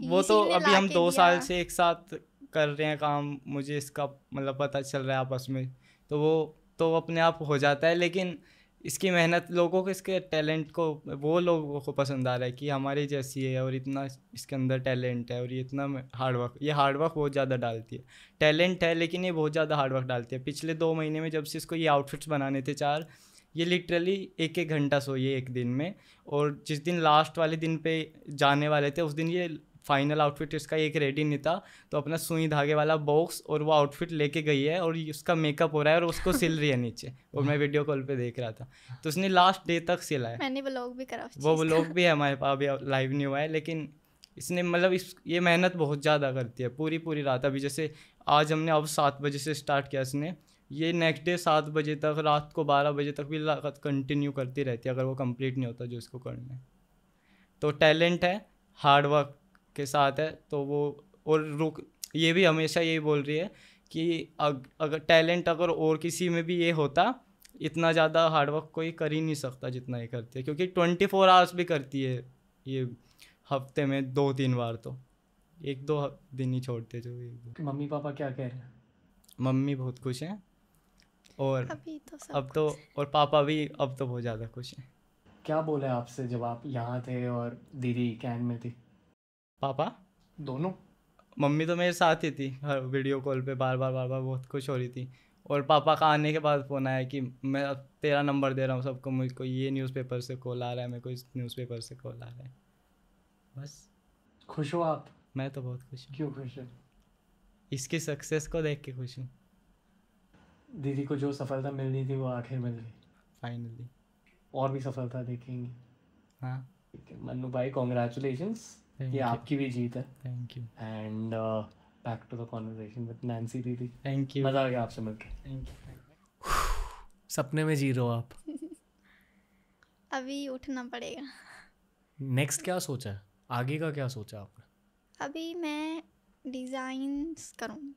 वो तो अभी हम दो साल से एक साथ कर रहे हैं काम मुझे इसका मतलब पता चल रहा है आपस में तो वो तो अपने आप हो जाता है लेकिन इसकी मेहनत लोगों को इसके टैलेंट को वो लोगों को पसंद आ रहा है कि हमारे जैसी है और इतना इसके अंदर टैलेंट है और ये इतना हार्डवर्क ये हार्डवर्क बहुत ज़्यादा डालती है टैलेंट है लेकिन ये बहुत ज़्यादा हार्डवर्क डालती है पिछले दो महीने में जब से इसको ये आउटफिट्स बनाने थे चार ये लिटरली एक एक घंटा सोइए एक दिन में और जिस दिन लास्ट वाले दिन पे जाने वाले थे उस दिन ये फाइनल आउटफिट इसका एक रेडी नहीं था तो अपना सुई धागे वाला बॉक्स और वो आउटफिट लेके गई है और उसका मेकअप हो रहा है और उसको सिल रही है नीचे और मैं वीडियो कॉल पे देख रहा था तो उसने लास्ट डे तक सिला है मैंने ब्लॉग भी करा वो ब्लॉग भी है हमारे पास अभी लाइव नहीं हुआ है लेकिन इसने मतलब इस ये मेहनत बहुत ज़्यादा करती है पूरी पूरी रात अभी जैसे आज हमने अब सात बजे से स्टार्ट किया इसने ये नेक्स्ट डे सात बजे तक रात को बारह बजे तक भी कंटिन्यू करती रहती है अगर वो कंप्लीट नहीं होता जो इसको करना है तो टैलेंट है हार्डवर्क के साथ है तो वो और रुक ये भी हमेशा यही बोल रही है कि अग, अगर टैलेंट अगर और किसी में भी ये होता इतना ज़्यादा हार्डवर्क कोई कर ही नहीं सकता जितना ये करती है क्योंकि ट्वेंटी फोर आवर्स भी करती है ये हफ्ते में दो तीन बार तो एक दो दिन ही छोड़ते जो एक मम्मी पापा क्या कह रहे हैं मम्मी बहुत खुश हैं और अभी तो सब अब तो और पापा भी अब तो बहुत ज़्यादा खुश हैं क्या बोले आपसे जब आप यहाँ थे और दीदी कैन में थी पापा दोनों मम्मी तो मेरे साथ ही थी हर वीडियो कॉल पे बार बार बार बार बहुत खुश हो रही थी और पापा का आने के बाद फ़ोन आया कि मैं अब तेरा नंबर दे रहा हूँ सबको मुझको ये न्यूज़पेपर से कॉल आ रहा है मेरे को इस न्यूज़पेपर से कॉल आ रहा है बस खुश हो आप मैं तो बहुत खुश हूँ क्यों खुश है इसकी सक्सेस को देख के खुश हूँ दीदी को जो सफलता मिलनी थी वो आखिर मिल गई फाइनली और भी सफलता देखेंगे हाँ मनु भाई कॉन्ग्रेचुलेशंस ये आपकी भी जीत है thank you and back to the conversation with Nancy दीदी थैंक यू मज़ा आ गया आपसे मिलकर थैंक यू सपने में जी रहे हो आप अभी उठना पड़ेगा नेक्स्ट क्या सोचा है आगे का क्या सोचा आपने अभी मैं डिज़ाइंस करूँगी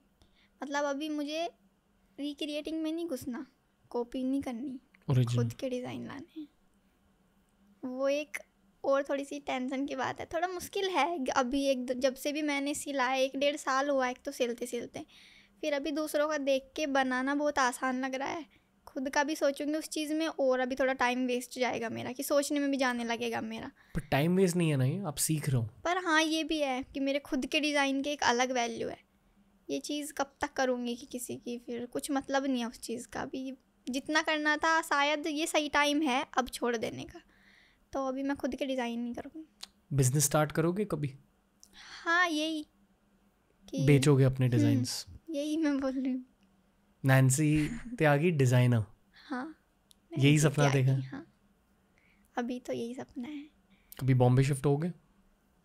मतलब अभी मुझे रिक्रिएटिंग में नहीं घुसना कॉपी नहीं करनी खुद के डिज़ाइन लाने वो एक और थोड़ी सी टेंशन की बात है थोड़ा मुश्किल है अभी एक जब से भी मैंने सिलाया एक डेढ़ साल हुआ एक तो सिलते सिलते फिर अभी दूसरों का देख के बनाना बहुत आसान लग रहा है खुद का भी सोचूंगी उस चीज़ में और अभी थोड़ा टाइम वेस्ट जाएगा मेरा कि सोचने में भी जाने लगेगा मेरा पर टाइम वेस्ट नहीं है ना ये आप सीख रहे हो पर हाँ ये भी है कि मेरे खुद के डिज़ाइन के एक अलग वैल्यू है ये चीज़ कब तक करूँगी कि किसी की फिर कुछ मतलब नहीं है उस चीज़ का अभी जितना करना था शायद ये सही टाइम है अब छोड़ देने का तो अभी मैं खुद के डिज़ाइन नहीं करूँगी बिजनेस स्टार्ट करोगे कभी हाँ यही बेचोगे अपने डिजाइन हम्म, यही मैं बोल रही हूँ नैन्सी त्यागी डिज़ाइनर हाँ यही सपना देखा हाँ अभी तो यही सपना है कभी बॉम्बे शिफ्ट हो गए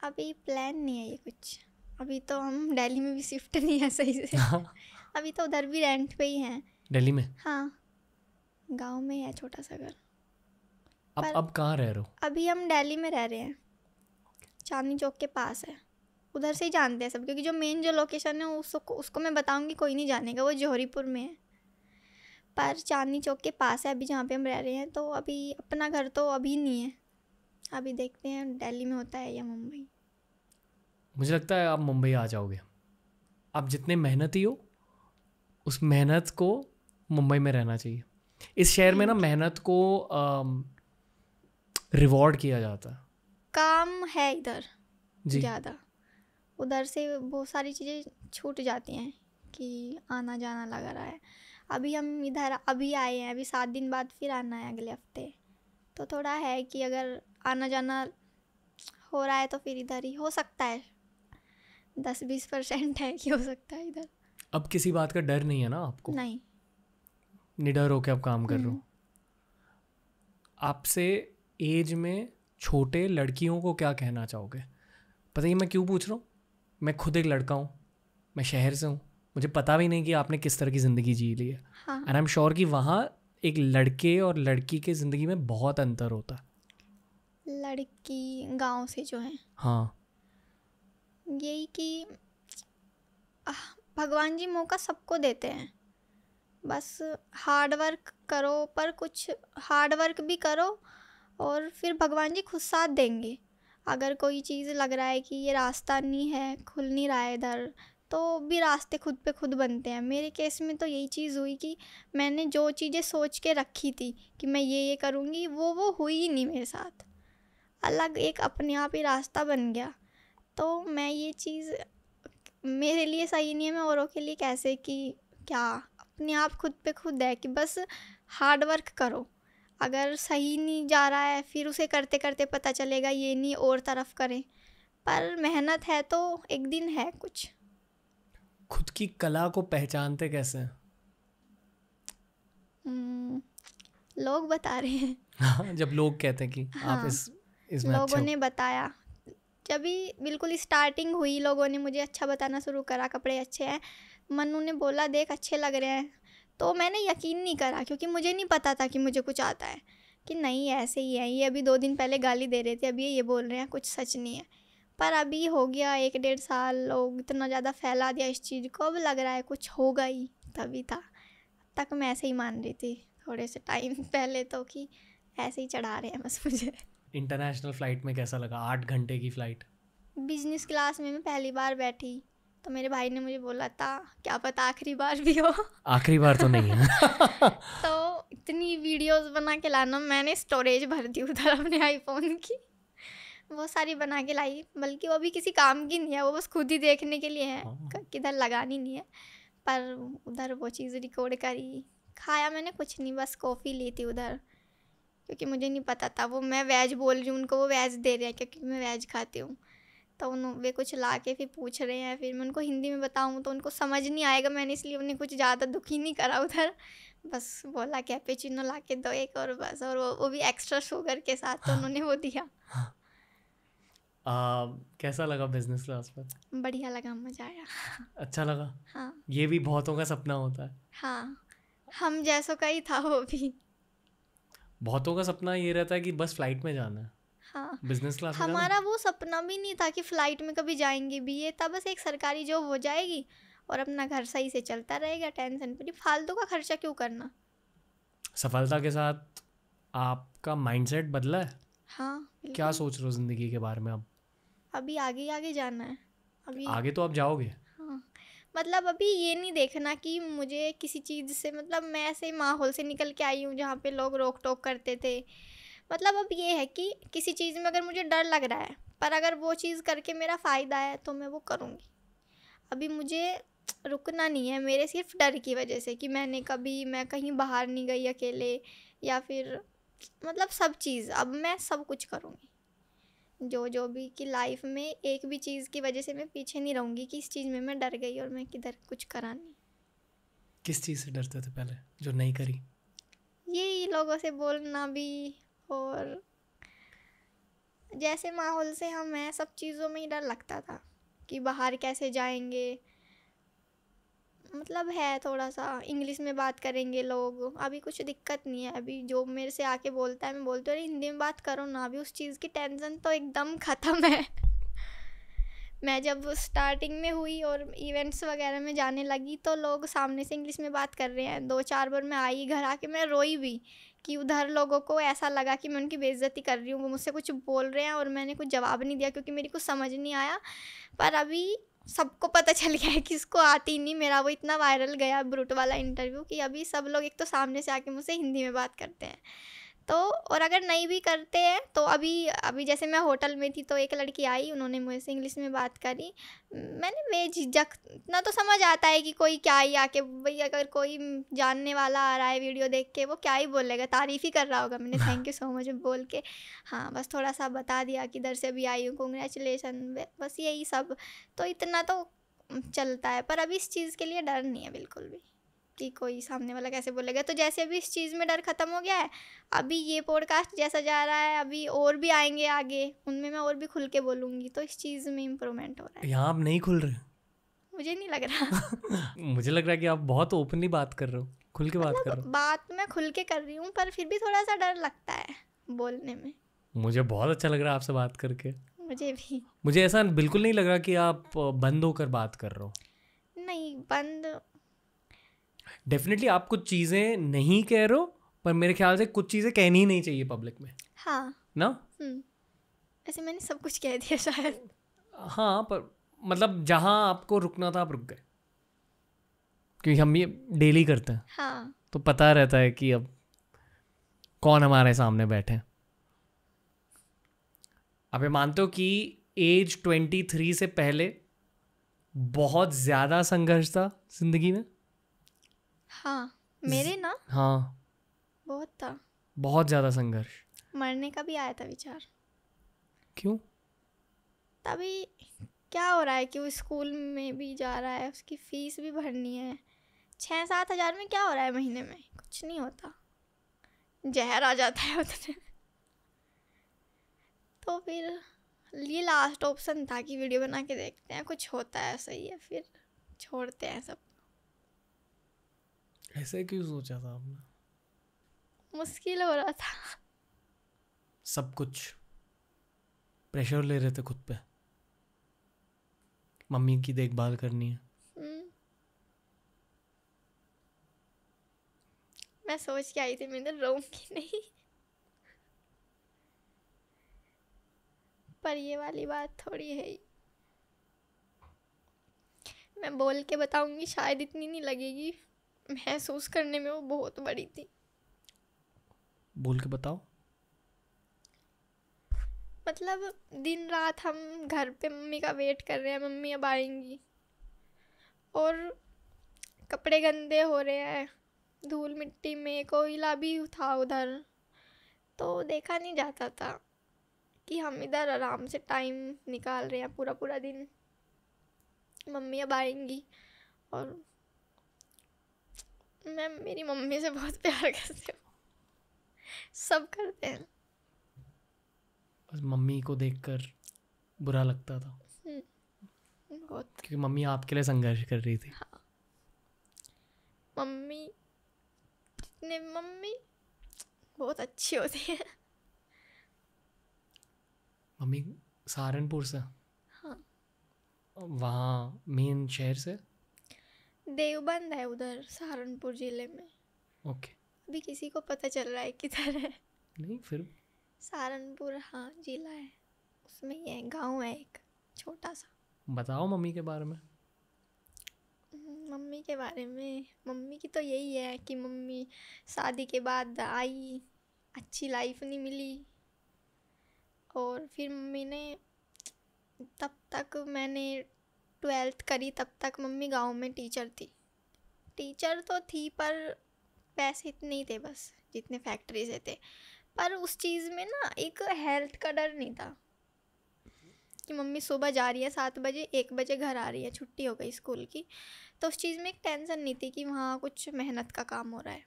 अभी प्लान नहीं है ये कुछ अभी तो हम दिल्ली में भी शिफ्ट नहीं है सही से हाँ। अभी तो उधर भी रेंट पे ही हैं दिल्ली में हाँ गांव में है छोटा सा घर अब अब कहाँ रह रहे हो अभी हम दिल्ली में रह रहे हैं चांदनी चौक के पास है उधर से ही जानते हैं सब क्योंकि जो मेन जो लोकेशन है उसको उसको मैं बताऊंगी कोई नहीं जानेगा वो जौहरीपुर में है पर चांदनी चौक के पास है अभी जहाँ पे हम रह रहे हैं तो अभी अपना घर तो अभी नहीं है अभी देखते हैं दिल्ली में होता है या मुंबई मुझे लगता है आप मुंबई आ जाओगे आप जितने मेहनती हो उस मेहनत को मुंबई में रहना चाहिए इस शहर में ना मेहनत को रिवॉर्ड किया जाता है काम है इधर ज़्यादा उधर से बहुत सारी चीज़ें छूट जाती हैं कि आना जाना लगा रहा है अभी हम इधर अभी आए हैं अभी सात दिन बाद फिर आना है अगले हफ्ते तो थोड़ा है कि अगर आना जाना हो रहा है तो फिर इधर ही हो सकता है दस बीस परसेंट है कि हो सकता है इधर अब किसी बात का डर नहीं है ना आपको नहीं निडर होके आप काम कर रहे हो हम्म। आपसे एज में छोटे लड़कियों को क्या कहना चाहोगे पता ही मैं क्यों पूछ रहा हूँ मैं खुद एक लड़का हूँ मैं शहर से हूँ मुझे पता भी नहीं कि आपने किस तरह की ज़िंदगी जी ली है एंड आई एम श्योर कि वहाँ एक लड़के और लड़की के ज़िंदगी में बहुत अंतर होता लड़की गांव से जो है हाँ यही कि भगवान जी मौका सबको देते हैं बस हार्ड वर्क करो पर कुछ हार्ड वर्क भी करो और फिर भगवान जी खुद साथ देंगे अगर कोई चीज़ लग रहा है कि ये रास्ता नहीं है खुल नहीं रहा है इधर तो भी रास्ते खुद पे खुद बनते हैं मेरे केस में तो यही चीज़ हुई कि मैंने जो चीज़ें सोच के रखी थी कि मैं ये ये करूँगी वो वो हुई ही नहीं मेरे साथ अलग एक अपने आप ही रास्ता बन गया तो मैं ये चीज़ मेरे लिए सही नहीं है मैं औरों के लिए कैसे कि क्या अपने आप खुद पे खुद है कि बस हार्ड वर्क करो अगर सही नहीं जा रहा है फिर उसे करते करते पता चलेगा ये नहीं और तरफ करें पर मेहनत है तो एक दिन है कुछ खुद की कला को पहचानते कैसे हम्म, लोग बता रहे हैं हाँ, जब लोग कहते हैं कि हाँ, आप इस इसमें लोगों ने बताया जब ही बिल्कुल स्टार्टिंग हुई लोगों ने मुझे अच्छा बताना शुरू करा कपड़े अच्छे हैं मनु ने बोला देख अच्छे लग रहे हैं तो मैंने यकीन नहीं करा क्योंकि मुझे नहीं पता था कि मुझे कुछ आता है कि नहीं ऐसे ही है ये अभी दो दिन पहले गाली दे रहे थे अभी ये बोल रहे हैं कुछ सच नहीं है पर अभी हो गया एक डेढ़ साल लोग इतना ज़्यादा फैला दिया इस चीज़ को अब लग रहा है कुछ होगा ही तभी था तक मैं ऐसे ही मान रही थी थोड़े से टाइम पहले तो कि ऐसे ही चढ़ा रहे हैं बस मुझे इंटरनेशनल फ़्लाइट में कैसा लगा आठ घंटे की फ़्लाइट बिजनेस क्लास में मैं पहली बार बैठी तो मेरे भाई ने मुझे बोला था क्या पता आखिरी बार भी हो आखिरी बार तो नहीं है तो इतनी वीडियोस बना के लाना मैंने स्टोरेज भर दी उधर अपने आईफोन की वो सारी बना के लाई बल्कि वो भी किसी काम की नहीं है वो बस खुद ही देखने के लिए है हाँ। किधर लगानी नहीं है पर उधर वो चीज़ रिकॉर्ड करी खाया मैंने कुछ नहीं बस कॉफ़ी ली थी उधर क्योंकि मुझे नहीं पता था वो मैं वेज बोल रही हूँ उनको वो वेज दे रहे हैं क्योंकि मैं वेज खाती हूँ तो उन वे कुछ ला के फिर पूछ रहे हैं फिर मैं उनको हिंदी में बताऊँ तो उनको समझ नहीं आएगा मैंने इसलिए उन्हें कुछ ज़्यादा दुखी नहीं करा उधर बस बोला कैपेचिनो ला के दो एक और बस और वो, वो भी एक्स्ट्रा शुगर के साथ तो उन्होंने वो दिया आ, कैसा लगा बिजनेस क्लास पर बढ़िया लगा मजा आया अच्छा लगा हाँ ये भी बहुतों का सपना होता है हाँ हम जैसों का ही था वो भी बहुतों का सपना ये रहता है कि बस फ्लाइट में जाना है हाँ बिजनेस क्लास हमारा वो सपना भी नहीं था कि फ्लाइट में कभी जाएंगे भी ये था बस एक सरकारी जॉब हो जाएगी और अपना घर सही से चलता रहेगा टेंशन फ्री फालतू का खर्चा क्यों करना सफलता के साथ आपका माइंडसेट बदला है हाँ क्या सोच रहे हो जिंदगी के बारे में अब अभी आगे आगे जाना है अभी आगे तो आप जाओगे हाँ, मतलब अभी ये नहीं देखना कि मुझे किसी चीज़ से मतलब मैं ऐसे माहौल से निकल के आई हूँ जहाँ पे लोग रोक टोक करते थे मतलब अब ये है कि किसी चीज़ में अगर मुझे डर लग रहा है पर अगर वो चीज़ करके मेरा फ़ायदा है तो मैं वो करूँगी अभी मुझे रुकना नहीं है मेरे सिर्फ डर की वजह से कि मैंने कभी मैं कहीं बाहर नहीं गई अकेले या फिर मतलब सब चीज़ अब मैं सब कुछ करूँगी जो जो भी कि लाइफ में एक भी चीज़ की वजह से मैं पीछे नहीं रहूँगी कि इस चीज़ में मैं डर गई और मैं किधर कुछ करा नहीं किस चीज़ से डरते थे पहले जो नहीं करी ये लोगों से बोलना भी और जैसे माहौल से हम हैं सब चीज़ों में ही डर लगता था कि बाहर कैसे जाएंगे मतलब है थोड़ा सा इंग्लिश में बात करेंगे लोग अभी कुछ दिक्कत नहीं है अभी जो मेरे से आके बोलता है मैं बोलती हूँ अरे हिंदी में बात करो ना अभी उस चीज़ की टेंशन तो एकदम ख़त्म है मैं जब स्टार्टिंग में हुई और इवेंट्स वगैरह में जाने लगी तो लोग सामने से इंग्लिश में बात कर रहे हैं दो चार बार मैं आई घर आके मैं रोई भी कि उधर लोगों को ऐसा लगा कि मैं उनकी बेइज्जती कर रही हूँ वो मुझसे कुछ बोल रहे हैं और मैंने कुछ जवाब नहीं दिया क्योंकि मेरी कुछ समझ नहीं आया पर अभी सबको पता चल गया है कि इसको आती नहीं मेरा वो इतना वायरल गया ब्रूट वाला इंटरव्यू कि अभी सब लोग एक तो सामने से आके मुझसे हिंदी में बात करते हैं तो और अगर नहीं भी करते हैं तो अभी अभी जैसे मैं होटल में थी तो एक लड़की आई उन्होंने मुझसे इंग्लिश में बात करी मैंने बेझिझक इतना तो समझ आता है कि कोई क्या ही आके भाई अगर कोई जानने वाला आ रहा है वीडियो देख के वो क्या ही बोलेगा तारीफ़ ही कर रहा होगा मैंने थैंक यू सो मच बोल के हाँ बस थोड़ा सा बता दिया कि इधर से भी आई हूँ कॉन्ग्रेचुलेसन बस यही सब तो इतना तो चलता है पर अभी इस चीज़ के लिए डर नहीं है बिल्कुल भी कि कोई सामने वाला कैसे बोलेगा तो जैसे अभी इस चीज़ में डर ख़त्म हो गया है अभी ये पॉडकास्ट जैसा जा रहा है अभी और भी आएंगे आगे उनमें मैं और भी खुल के बोलूँगी तो इस चीज़ में इम्प्रूवमेंट हो रहा है यहाँ आप नहीं खुल रहे मुझे नहीं लग रहा मुझे लग रहा है कि आप बहुत ओपनली बात कर रहे हो खुल के बात मतलब कर रहे हो बात मैं खुल के कर रही हूँ पर फिर भी थोड़ा सा डर लगता है बोलने में मुझे बहुत अच्छा लग रहा है आपसे बात करके मुझे भी मुझे ऐसा बिल्कुल नहीं लग रहा कि आप बंद होकर बात कर रहे हो नहीं बंद डेफिनेटली आप कुछ चीज़ें नहीं कह रहे हो पर मेरे ख्याल से कुछ चीज़ें कहनी नहीं चाहिए पब्लिक में हाँ ना हम्म। ऐसे मैंने सब कुछ कह दिया शायद हाँ पर मतलब जहाँ आपको रुकना था आप रुक गए क्योंकि हम ये डेली करते हैं हाँ तो पता रहता है कि अब कौन हमारे सामने बैठे हैं आप ये मानते हो कि एज ट्वेंटी थ्री से पहले बहुत ज़्यादा संघर्ष था जिंदगी में हाँ मेरे ना हाँ बहुत था बहुत ज्यादा संघर्ष मरने का भी आया था विचार क्यों तभी क्या हो रहा है कि वो स्कूल में भी जा रहा है उसकी फीस भी भरनी है छः सात हजार में क्या हो रहा है महीने में कुछ नहीं होता जहर आ जाता है उतने तो फिर ये लास्ट ऑप्शन था कि वीडियो बना के देखते हैं कुछ होता है सही है फिर छोड़ते हैं सब ऐसे क्यों सोचा था आपने मुश्किल हो रहा था सब कुछ प्रेशर ले रहे थे खुद पे मम्मी की देखभाल करनी है हम्म। मैं सोच के आई थी मैं इधर रहूंगी नहीं पर ये वाली बात थोड़ी है मैं बोल के बताऊंगी शायद इतनी नहीं लगेगी महसूस करने में वो बहुत बड़ी थी बोल के बताओ मतलब दिन रात हम घर पे मम्मी का वेट कर रहे हैं मम्मी अब आएंगी और कपड़े गंदे हो रहे हैं धूल मिट्टी में कोयला भी था उधर तो देखा नहीं जाता था कि हम इधर आराम से टाइम निकाल रहे हैं पूरा पूरा दिन मम्मी अब आएंगी और मैं मेरी मम्मी से बहुत प्यार करती हूँ सब करते हैं बस मम्मी को देखकर बुरा लगता था हम्म, बहुत क्योंकि मम्मी आपके लिए संघर्ष कर रही थी हाँ। मम्मी ने मम्मी बहुत अच्छी होती है मम्मी सहारनपुर से हाँ वहाँ मेन शहर से देवबंद है उधर सहारनपुर जिले में ओके okay. अभी किसी को पता चल रहा है किधर है नहीं फिर सहारनपुर हाँ जिला है उसमें ये गांव है एक छोटा सा बताओ मम्मी के बारे में हम्म, मम्मी के बारे में मम्मी की तो यही है कि मम्मी शादी के बाद आई अच्छी लाइफ नहीं मिली और फिर मम्मी ने तब तक मैंने ट्वेल्थ करी तब तक मम्मी गांव में टीचर थी टीचर तो थी पर पैसे इतने ही थे बस जितने फैक्ट्री से थे पर उस चीज़ में ना एक हेल्थ का डर नहीं था कि मम्मी सुबह जा रही है सात बजे एक बजे घर आ रही है छुट्टी हो गई स्कूल की तो उस चीज़ में एक टेंशन नहीं थी कि वहाँ कुछ मेहनत का काम हो रहा है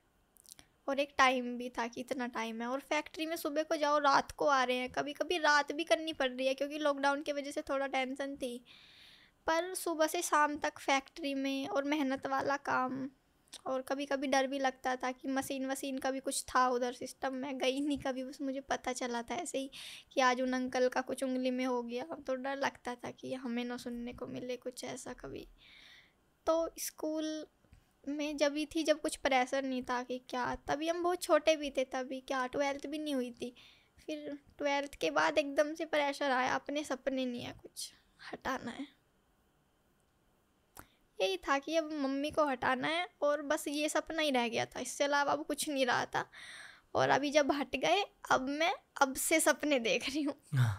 और एक टाइम भी था कि इतना टाइम है और फैक्ट्री में सुबह को जाओ रात को आ रहे हैं कभी कभी रात भी करनी पड़ रही है क्योंकि लॉकडाउन की वजह से थोड़ा टेंशन थी पर सुबह से शाम तक फैक्ट्री में और मेहनत वाला काम और कभी कभी डर भी लगता था कि मशीन वसीन का भी कुछ था उधर सिस्टम में गई नहीं कभी बस मुझे पता चला था ऐसे ही कि आज उन अंकल का कुछ उंगली में हो गया तो डर लगता था कि हमें ना सुनने को मिले कुछ ऐसा कभी तो स्कूल में जब ही थी जब कुछ प्रेशर नहीं था कि क्या तभी हम बहुत छोटे भी थे तभी क्या ट्वेल्थ भी नहीं हुई थी फिर ट्वेल्थ के बाद एकदम से प्रेशर आया अपने सपने नहीं है कुछ हटाना है यही था कि अब मम्मी को हटाना है और बस ये सपना ही रह गया था इससे अलावा अब कुछ नहीं रहा था और अभी जब हट गए अब मैं अब से सपने देख रही हूँ हाँ।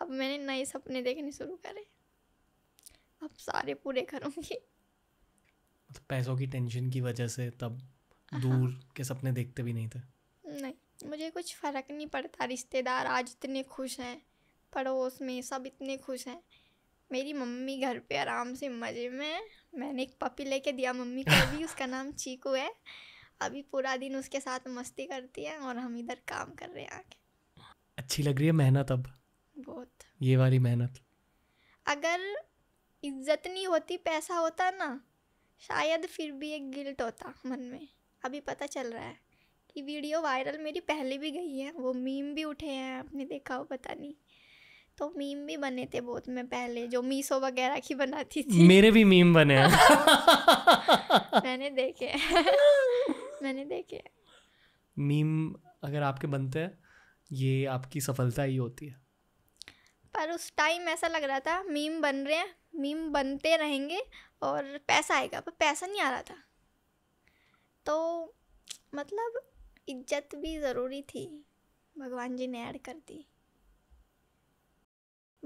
अब मैंने नए सपने देखने शुरू करे अब सारे पूरे करूँगी तो पैसों की टेंशन की वजह से तब हाँ। दूर के सपने देखते भी नहीं थे नहीं मुझे कुछ फ़र्क नहीं पड़ता रिश्तेदार आज इतने खुश हैं पड़ोस में सब इतने खुश हैं मेरी मम्मी घर पे आराम से मज़े में मैंने एक पपी लेके दिया मम्मी को भी उसका नाम चीकू है अभी पूरा दिन उसके साथ मस्ती करती है और हम इधर काम कर रहे हैं आगे अच्छी लग रही है मेहनत अब बहुत ये वाली मेहनत अगर इज्जत नहीं होती पैसा होता ना शायद फिर भी एक गिल्ट होता मन में अभी पता चल रहा है कि वीडियो वायरल मेरी पहले भी गई है वो मीम भी उठे हैं आपने देखा हो पता नहीं तो मीम भी बने थे बहुत मैं पहले जो मीसो वगैरह की बनाती थी मेरे भी मीम बने हैं मैंने देखे मैंने देखे मीम अगर आपके बनते हैं ये आपकी सफलता ही होती है पर उस टाइम ऐसा लग रहा था मीम बन रहे हैं मीम बनते रहेंगे और पैसा आएगा पर पैसा नहीं आ रहा था तो मतलब इज्जत भी ज़रूरी थी भगवान जी ने ऐड कर दी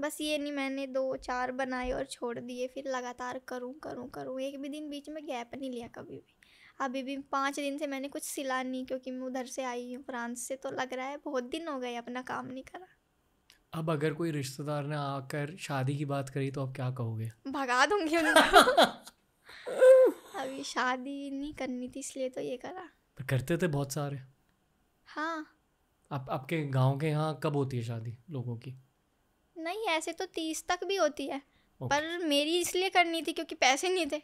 बस ये नहीं मैंने दो चार बनाए और छोड़ दिए फिर लगातार करूँ करूँ करूँ एक भी दिन बीच में गैप नहीं लिया कभी भी अभी भी पाँच दिन से मैंने कुछ सिला नहीं क्योंकि मैं उधर से आई हूँ फ्रांस से तो लग रहा है बहुत दिन हो गए अपना काम नहीं करा अब अगर कोई रिश्तेदार ने आकर शादी की बात करी तो आप क्या कहोगे भगा दूंगी उनको अभी शादी नहीं करनी थी इसलिए तो ये करा पर करते थे बहुत सारे हाँ आप आपके गांव के यहाँ कब होती है शादी लोगों की नहीं ऐसे तो तीस तक भी होती है okay. पर मेरी इसलिए करनी थी क्योंकि पैसे नहीं थे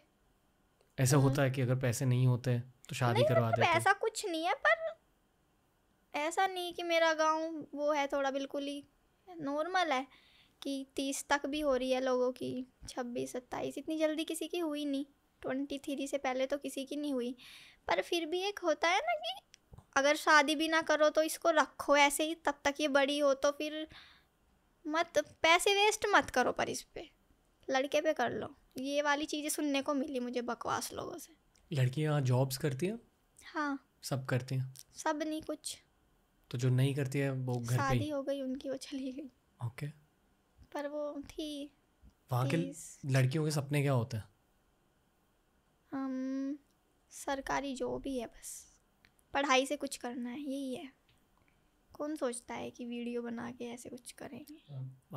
ऐसा हाँ। होता है कि अगर पैसे नहीं होते तो शादी करवा मतलब देते ऐसा कुछ नहीं है पर ऐसा नहीं कि मेरा गांव वो है थोड़ा बिल्कुल ही नॉर्मल है कि तीस तक भी हो रही है लोगों की छब्बीस सत्ताईस इतनी जल्दी किसी की हुई नहीं ट्वेंटी थ्री से पहले तो किसी की नहीं हुई पर फिर भी एक होता है ना कि अगर शादी भी ना करो तो इसको रखो ऐसे ही तब तक ये बड़ी हो तो फिर मत पैसे वेस्ट मत करो पर इस पर लड़के पे कर लो ये वाली चीज़ें सुनने को मिली मुझे बकवास लोगों से लड़कियाँ जॉब्स करती हैं हाँ सब करती हैं सब नहीं कुछ तो जो नहीं करती है वो घर पे शादी हो गई उनकी वो चली गई ओके पर वो थी वहाँ के लड़कियों के सपने क्या होते हैं सरकारी जॉब ही है बस पढ़ाई से कुछ करना है यही है कौन सोचता है कि वीडियो बना के ऐसे कुछ करेंगे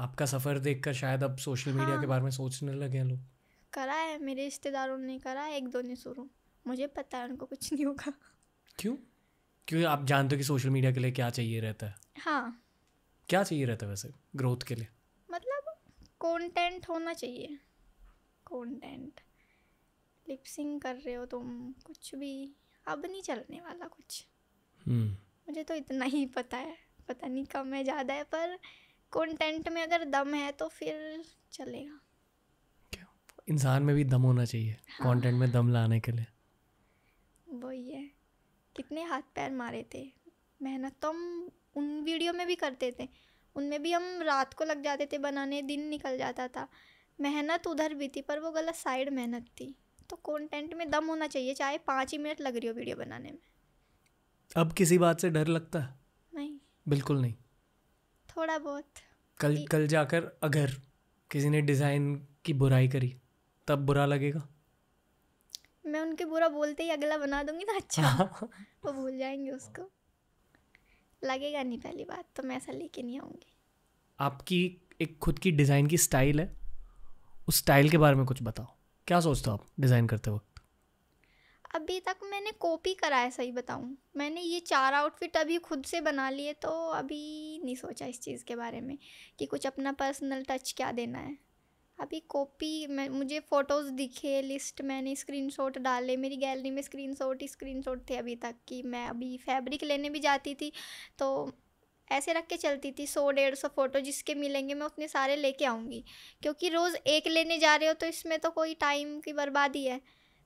आपका सफ़र देखकर शायद अब सोशल हाँ। मीडिया के हाँ। बारे में सोचने लगे लोग करा है मेरे रिश्तेदारों ने करा है एक दो ने शुरू मुझे पता है उनको कुछ नहीं होगा क्यों क्यों आप जानते हो कि सोशल मीडिया के लिए क्या चाहिए रहता है हाँ क्या चाहिए रहता है वैसे ग्रोथ के लिए मतलब कंटेंट होना चाहिए कंटेंट लिपसिंग कर रहे हो तुम कुछ भी अब नहीं चलने वाला कुछ हम्म मुझे तो इतना ही पता है पता नहीं कम है ज़्यादा है पर कंटेंट में अगर दम है तो फिर चलेगा इंसान में भी दम होना चाहिए कंटेंट हाँ। में दम लाने के लिए वही है कितने हाथ पैर मारे थे मेहनत तो हम उन वीडियो में भी करते थे उनमें भी हम रात को लग जाते थे बनाने दिन निकल जाता था मेहनत उधर भी थी पर वो गलत साइड मेहनत थी तो कंटेंट में दम होना चाहिए चाहे पाँच ही मिनट लग रही हो वीडियो बनाने में अब किसी बात से डर लगता है नहीं बिल्कुल नहीं थोड़ा बहुत कल कल जाकर अगर किसी ने डिज़ाइन की बुराई करी तब बुरा लगेगा मैं उनके बुरा बोलते ही अगला बना दूंगी तो अच्छा हाँ। वो भूल जाएंगे उसको लगेगा नहीं पहली बात तो मैं ऐसा लेके नहीं आऊँगी आपकी एक खुद की डिज़ाइन की स्टाइल है उस स्टाइल के बारे में कुछ बताओ क्या सोचते हो आप डिज़ाइन करते वक्त अभी तक मैंने कॉपी करा है सही बताऊँ मैंने ये चार आउटफिट अभी खुद से बना लिए तो अभी नहीं सोचा इस चीज़ के बारे में कि कुछ अपना पर्सनल टच क्या देना है अभी कॉपी मैं मुझे फ़ोटोज़ दिखे लिस्ट मैंने स्क्रीनशॉट डाले मेरी गैलरी में स्क्रीनशॉट ही स्क्रीनशॉट थे अभी तक कि मैं अभी फैब्रिक लेने भी जाती थी तो ऐसे रख के चलती थी सौ डेढ़ सौ फ़ोटो जिसके मिलेंगे मैं उतने सारे लेके आऊँगी क्योंकि रोज़ एक लेने जा रहे हो तो इसमें तो कोई टाइम की बर्बादी है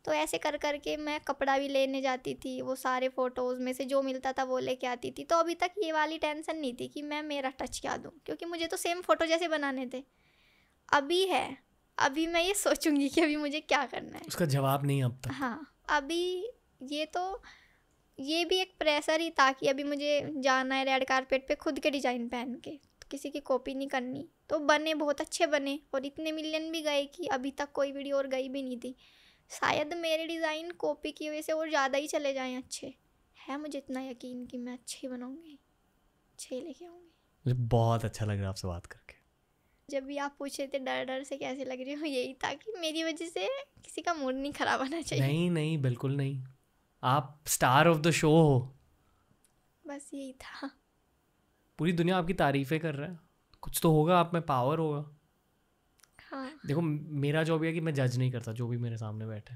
तो ऐसे कर कर के मैं कपड़ा भी लेने जाती थी वो सारे फ़ोटोज़ में से जो मिलता था वो लेके आती थी तो अभी तक ये वाली टेंशन नहीं थी कि मैं मेरा टच क्या दूँ क्योंकि मुझे तो सेम फ़ोटो जैसे बनाने थे अभी है अभी मैं ये सोचूंगी कि अभी मुझे क्या करना है उसका जवाब नहीं अब तक हाँ अभी ये तो ये भी एक प्रेशर ही था कि अभी मुझे जाना है रेड कारपेट पे खुद के डिज़ाइन पहन के तो किसी की कॉपी नहीं करनी तो बने बहुत अच्छे बने और इतने मिलियन भी गए कि अभी तक कोई वीडियो और गई भी नहीं थी शायद मेरे डिज़ाइन कॉपी की वजह से और ज़्यादा ही चले जाएं अच्छे है मुझे इतना यकीन कि मैं अच्छे बनाऊंगी अच्छे लेके आऊँगी मुझे बहुत अच्छा लग रहा है आपसे बात करके जब भी आप पूछे थे डर डर से कैसे लग रही हो यही था कि मेरी वजह से किसी का मूड नहीं खराब होना चाहिए नहीं नहीं बिल्कुल नहीं आप स्टार ऑफ द शो हो बस यही था पूरी दुनिया आपकी तारीफें कर रहा है कुछ तो होगा आप में पावर होगा हाँ। देखो मेरा जॉब यह कि मैं जज नहीं करता जो भी मेरे सामने बैठे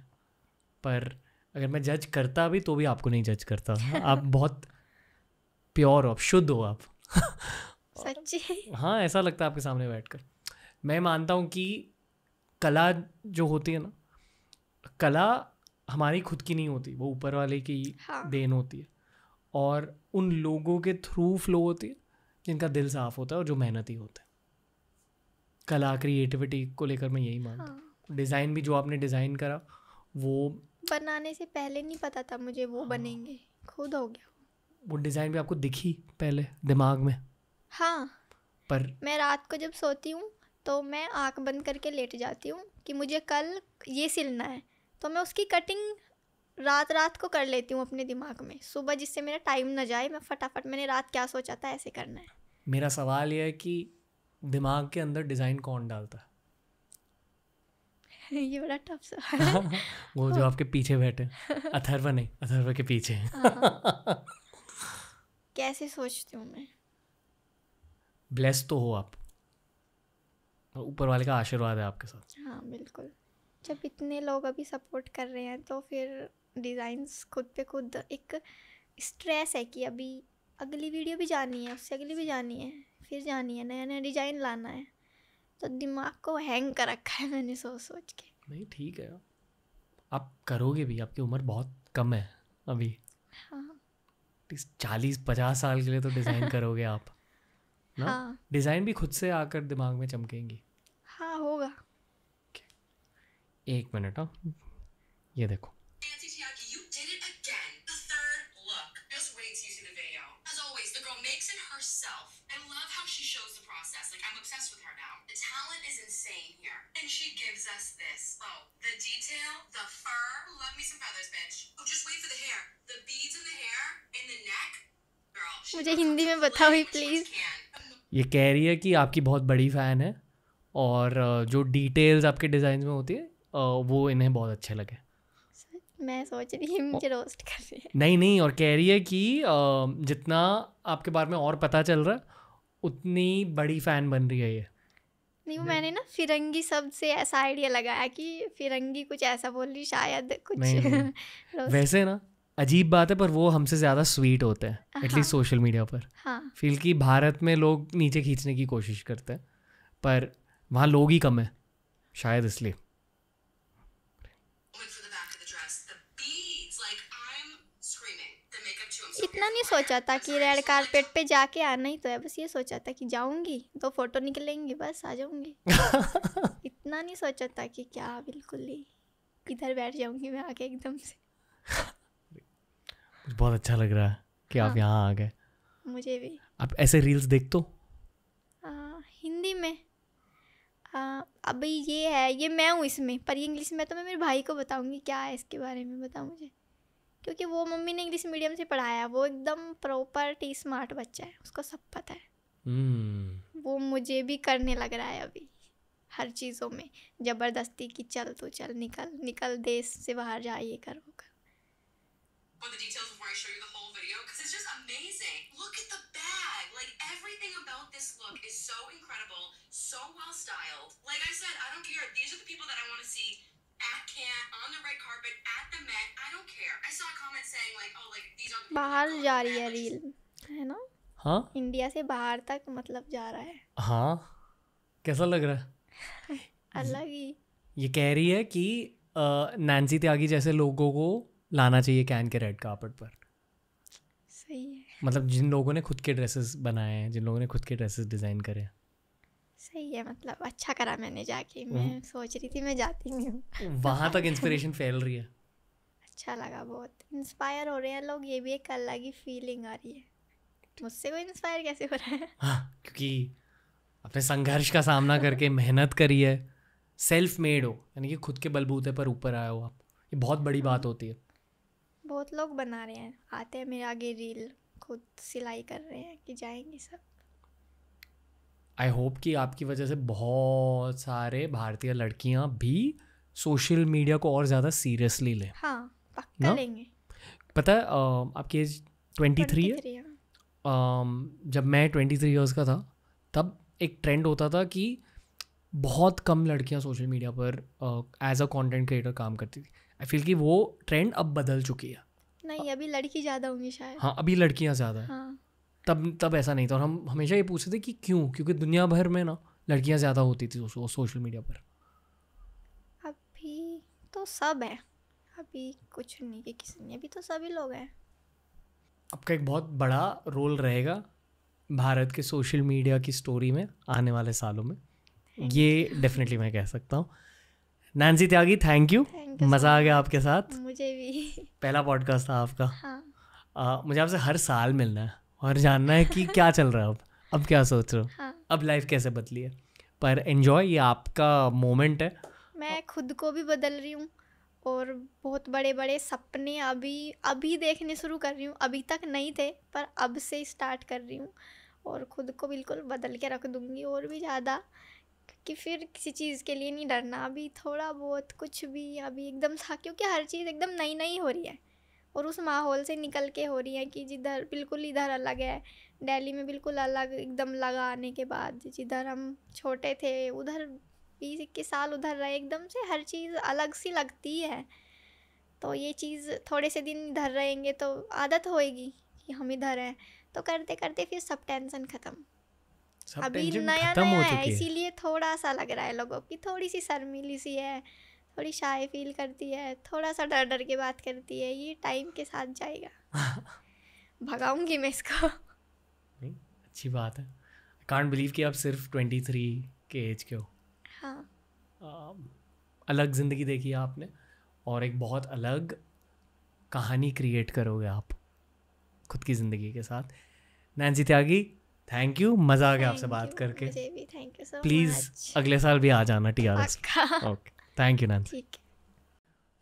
पर अगर मैं जज करता भी तो भी आपको नहीं जज करता आप बहुत प्योर हो आप शुद्ध हो आप सच्ची हाँ ऐसा लगता है आपके सामने बैठकर मैं मानता हूँ कि कला जो होती है ना कला हमारी खुद की नहीं होती वो ऊपर वाले की हाँ। देन होती है और उन लोगों के थ्रू फ्लो होती है जिनका दिल साफ होता है और जो मेहनती होता है कला क्रिएटिविटी को लेकर मैं यही मानता हूँ डिज़ाइन हाँ। भी जो आपने डिज़ाइन करा वो बनाने से पहले नहीं पता था मुझे वो हाँ। बनेंगे खुद हो गया वो डिज़ाइन भी आपको दिखी पहले दिमाग में हाँ पर मैं रात को जब सोती हूँ तो मैं आँख बंद करके लेट जाती हूँ कि मुझे कल ये सिलना है तो मैं उसकी कटिंग रात रात को कर लेती हूँ अपने दिमाग में सुबह जिससे मेरा टाइम ना जाए मैं फटाफट मैंने रात क्या सोचा था ऐसे करना है मेरा सवाल यह है कि दिमाग के अंदर डिज़ाइन कौन डालता है ये बड़ा टफ सा है वो जो आपके पीछे बैठे अथर्व नहीं अथर्व के पीछे हाँ, हाँ। कैसे सोचती हूँ मैं ब्लेस तो हो आप ऊपर वाले का आशीर्वाद है आपके साथ हाँ बिल्कुल जब इतने लोग अभी सपोर्ट कर रहे हैं तो फिर डिज़ाइंस खुद पे खुद एक स्ट्रेस है कि अभी अगली वीडियो भी जानी है उससे अगली भी जानी है फिर जानी है नया नया डिजाइन लाना है तो दिमाग को हैंग कर रखा है मैंने सोच सोच के नहीं ठीक है आप करोगे भी आपकी उम्र बहुत कम है अभी हाँ चालीस पचास साल के लिए तो डिज़ाइन करोगे आप ना हाँ। डिज़ाइन भी खुद से आकर दिमाग में चमकेंगी हाँ होगा एक मिनट हाँ ये देखो possess this. Oh, the detail, the fur. Love me some feathers, bitch. Oh, just wait for the hair. The beads in the hair, in the neck. मुझे हिंदी में बताओ ही प्लीज ये कह रही है कि आपकी बहुत बड़ी फ़ैन है और जो डिटेल्स आपके डिज़ाइन में होती है वो इन्हें बहुत अच्छे लगे मैं सोच रही हूँ मुझे रोस्ट कर रही है नहीं नहीं और कह रही है कि जितना आपके बारे में और पता चल रहा है उतनी बड़ी फ़ैन बन रही है ये नहीं वो मैंने ना फिरंगी शब्द से ऐसा आइडिया लगाया कि फिरंगी कुछ ऐसा बोल रही शायद कुछ नहीं, नहीं। वैसे ना अजीब बात है पर वो हमसे ज़्यादा स्वीट होते हैं एटलीस्ट सोशल मीडिया पर फील हाँ। कि भारत में लोग नीचे खींचने की कोशिश करते हैं पर वहाँ लोग ही कम है शायद इसलिए इतना नहीं सोचा था कि रेड कारपेट पे जाके आना ही तो है बस ये सोचा था कि जाऊंगी तो फोटो निकलेंगी बस आ जाऊंगी इतना नहीं सोचा था कि क्या बिल्कुल ही इधर बैठ जाऊंगी मैं आके एकदम से बहुत अच्छा लग रहा है कि हाँ। आप यहाँ आ गए मुझे भी आप ऐसे रील्स देख तो हिंदी में आ, ये है ये मैं हूँ इसमें पर इंग्लिश में तो मैं मेरे भाई को बताऊंगी क्या है इसके बारे में बताओ मुझे क्योंकि वो मम्मी ने इंग्लिश मीडियम से पढ़ाया वो एकदम प्रॉपर टी स्मार्ट बच्चा है उसको सब पता है hmm. वो मुझे भी करने लग रहा है अभी हर चीज़ों में जबरदस्ती की चल तो चल निकल निकल देश से बाहर जाइए कर वो कर So well styled. Like I said, I don't care. These are the people that I want to see. Oh, बाहर जा रही है रील है ना हाँ इंडिया से बाहर तक मतलब जा रहा है हाँ कैसा लग रहा है अलग ही ये कह रही है कि नैन्सी त्यागी जैसे लोगों को लाना चाहिए कैन के रेड कार्पेट पर सही है मतलब जिन लोगों ने खुद के ड्रेसेस बनाए हैं जिन लोगों ने खुद के ड्रेसेस डिज़ाइन करे हैं सही है मतलब अच्छा करा मैंने जाके हम्म। मैं सोच रही थी मैं जाती नहीं हूँ वहाँ तक इंस्पिरेशन फैल रही है अच्छा लगा बहुत इंस्पायर हो रहे हैं लोग ये भी एक अलग ही फीलिंग आ रही है मुझसे कोई इंस्पायर कैसे हो रहा है हाँ क्योंकि अपने संघर्ष का सामना करके मेहनत करी है सेल्फ मेड हो यानी कि खुद के बलबूते पर ऊपर आए हो आप ये बहुत बड़ी बात हम्म। होती है बहुत लोग बना रहे हैं आते हैं मेरे आगे रील खुद सिलाई कर रहे हैं कि जाएंगे सब आई होप कि आपकी वजह से बहुत सारे भारतीय लड़कियां भी सोशल मीडिया को और ज़्यादा सीरियसली लें हाँ लेंगे पता है आपकी एज ट्वेंटी थ्री है हाँ। जब मैं ट्वेंटी थ्री ईयर्स का था तब एक ट्रेंड होता था कि बहुत कम लड़कियां सोशल मीडिया पर एज अ कंटेंट क्रिएटर काम करती थी आई फील कि वो ट्रेंड अब बदल चुकी है नहीं अभी लड़की ज़्यादा होंगी शायद हाँ अभी लड़कियाँ ज़्यादा हैं हाँ. तब तब ऐसा नहीं था और हम हमेशा ये पूछते थे कि क्यों क्योंकि दुनिया भर में ना लड़कियां ज़्यादा होती थी सो, सोशल मीडिया पर अभी तो सब है अभी कुछ नहीं कि किसी ने अभी तो सभी लोग हैं आपका एक बहुत बड़ा रोल रहेगा भारत के सोशल मीडिया की स्टोरी में आने वाले सालों में ये डेफिनेटली मैं कह सकता हूँ नैन्सी त्यागी थैंक यू मज़ा आ गया आपके साथ मुझे भी पहला पॉडकास्ट था आपका हाँ. आ, मुझे आपसे हर साल मिलना है और जानना है कि क्या चल रहा है अब अब क्या सोच रहे हो हाँ। अब लाइफ कैसे बदली है पर एंजॉय ये आपका मोमेंट है मैं खुद को भी बदल रही हूँ और बहुत बड़े बड़े सपने अभी अभी देखने शुरू कर रही हूँ अभी तक नहीं थे पर अब से स्टार्ट कर रही हूँ और ख़ुद को बिल्कुल बदल के रख दूँगी और भी ज़्यादा कि फिर किसी चीज़ के लिए नहीं डरना अभी थोड़ा बहुत कुछ भी अभी एकदम था क्योंकि हर चीज़ एकदम नई नई हो रही है और उस माहौल से निकल के हो रही है कि जिधर बिल्कुल इधर अलग है दिल्ली में बिल्कुल अलग एकदम लगा आने के बाद जिधर हम छोटे थे उधर बीस इक्कीस साल उधर रहे एकदम से हर चीज़ अलग सी लगती है तो ये चीज़ थोड़े से दिन इधर रहेंगे तो आदत होएगी कि हम इधर हैं तो करते करते फिर सब टेंशन ख़त्म अभी नया नया है इसीलिए थोड़ा सा लग रहा है लोगों की थोड़ी सी शर्मिली सी है थोड़ी शाय फील करती है थोड़ा सा डर डर के बात करती है ये टाइम के साथ जाएगा भगाऊंगी मैं इसको नहीं अच्छी बात है आई कांट बिलीव कि आप सिर्फ ट्वेंटी थ्री के एज के हो हाँ uh, अलग ज़िंदगी देखी है आपने और एक बहुत अलग कहानी क्रिएट करोगे आप खुद की ज़िंदगी के साथ नैन्सी त्यागी थैंक यू मज़ा आ गया आपसे बात करके प्लीज़ अगले साल भी आ जाना T R okay thank you Nancy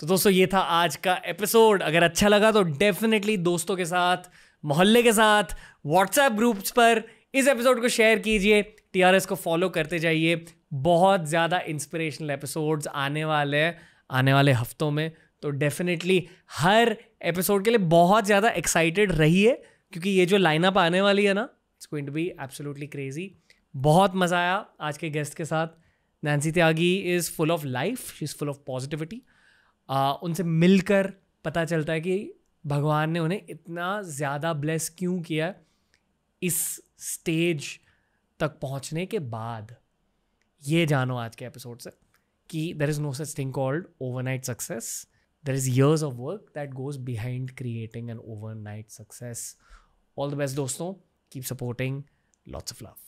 तो दोस्तों ये था आज का एपिसोड अगर अच्छा लगा तो डेफिनेटली दोस्तों के साथ मोहल्ले के साथ व्हाट्सएप ग्रुप्स पर इस एपिसोड को शेयर कीजिए टीआरएस को फॉलो करते जाइए बहुत ज़्यादा इंस्पिरेशनल एपिसोड्स आने वाले हैं आने वाले हफ्तों में तो डेफिनेटली हर एपिसोड के लिए बहुत ज़्यादा एक्साइटेड रहिए क्योंकि ये जो लाइनअप आने वाली है ना it's going to be absolutely crazy बहुत मज़ा आया आज के गेस्ट के साथ Nancy Tyagi is full of life she is full of positivity उनसे मिलकर पता चलता है कि भगवान ने उन्हें इतना ज़्यादा ब्लेस क्यों किया इस स्टेज तक पहुंचने के बाद ये जानो आज के एपिसोड से कि there is no such thing called overnight success there is years of work that goes behind creating an overnight success all the best दोस्तों keep supporting lots of love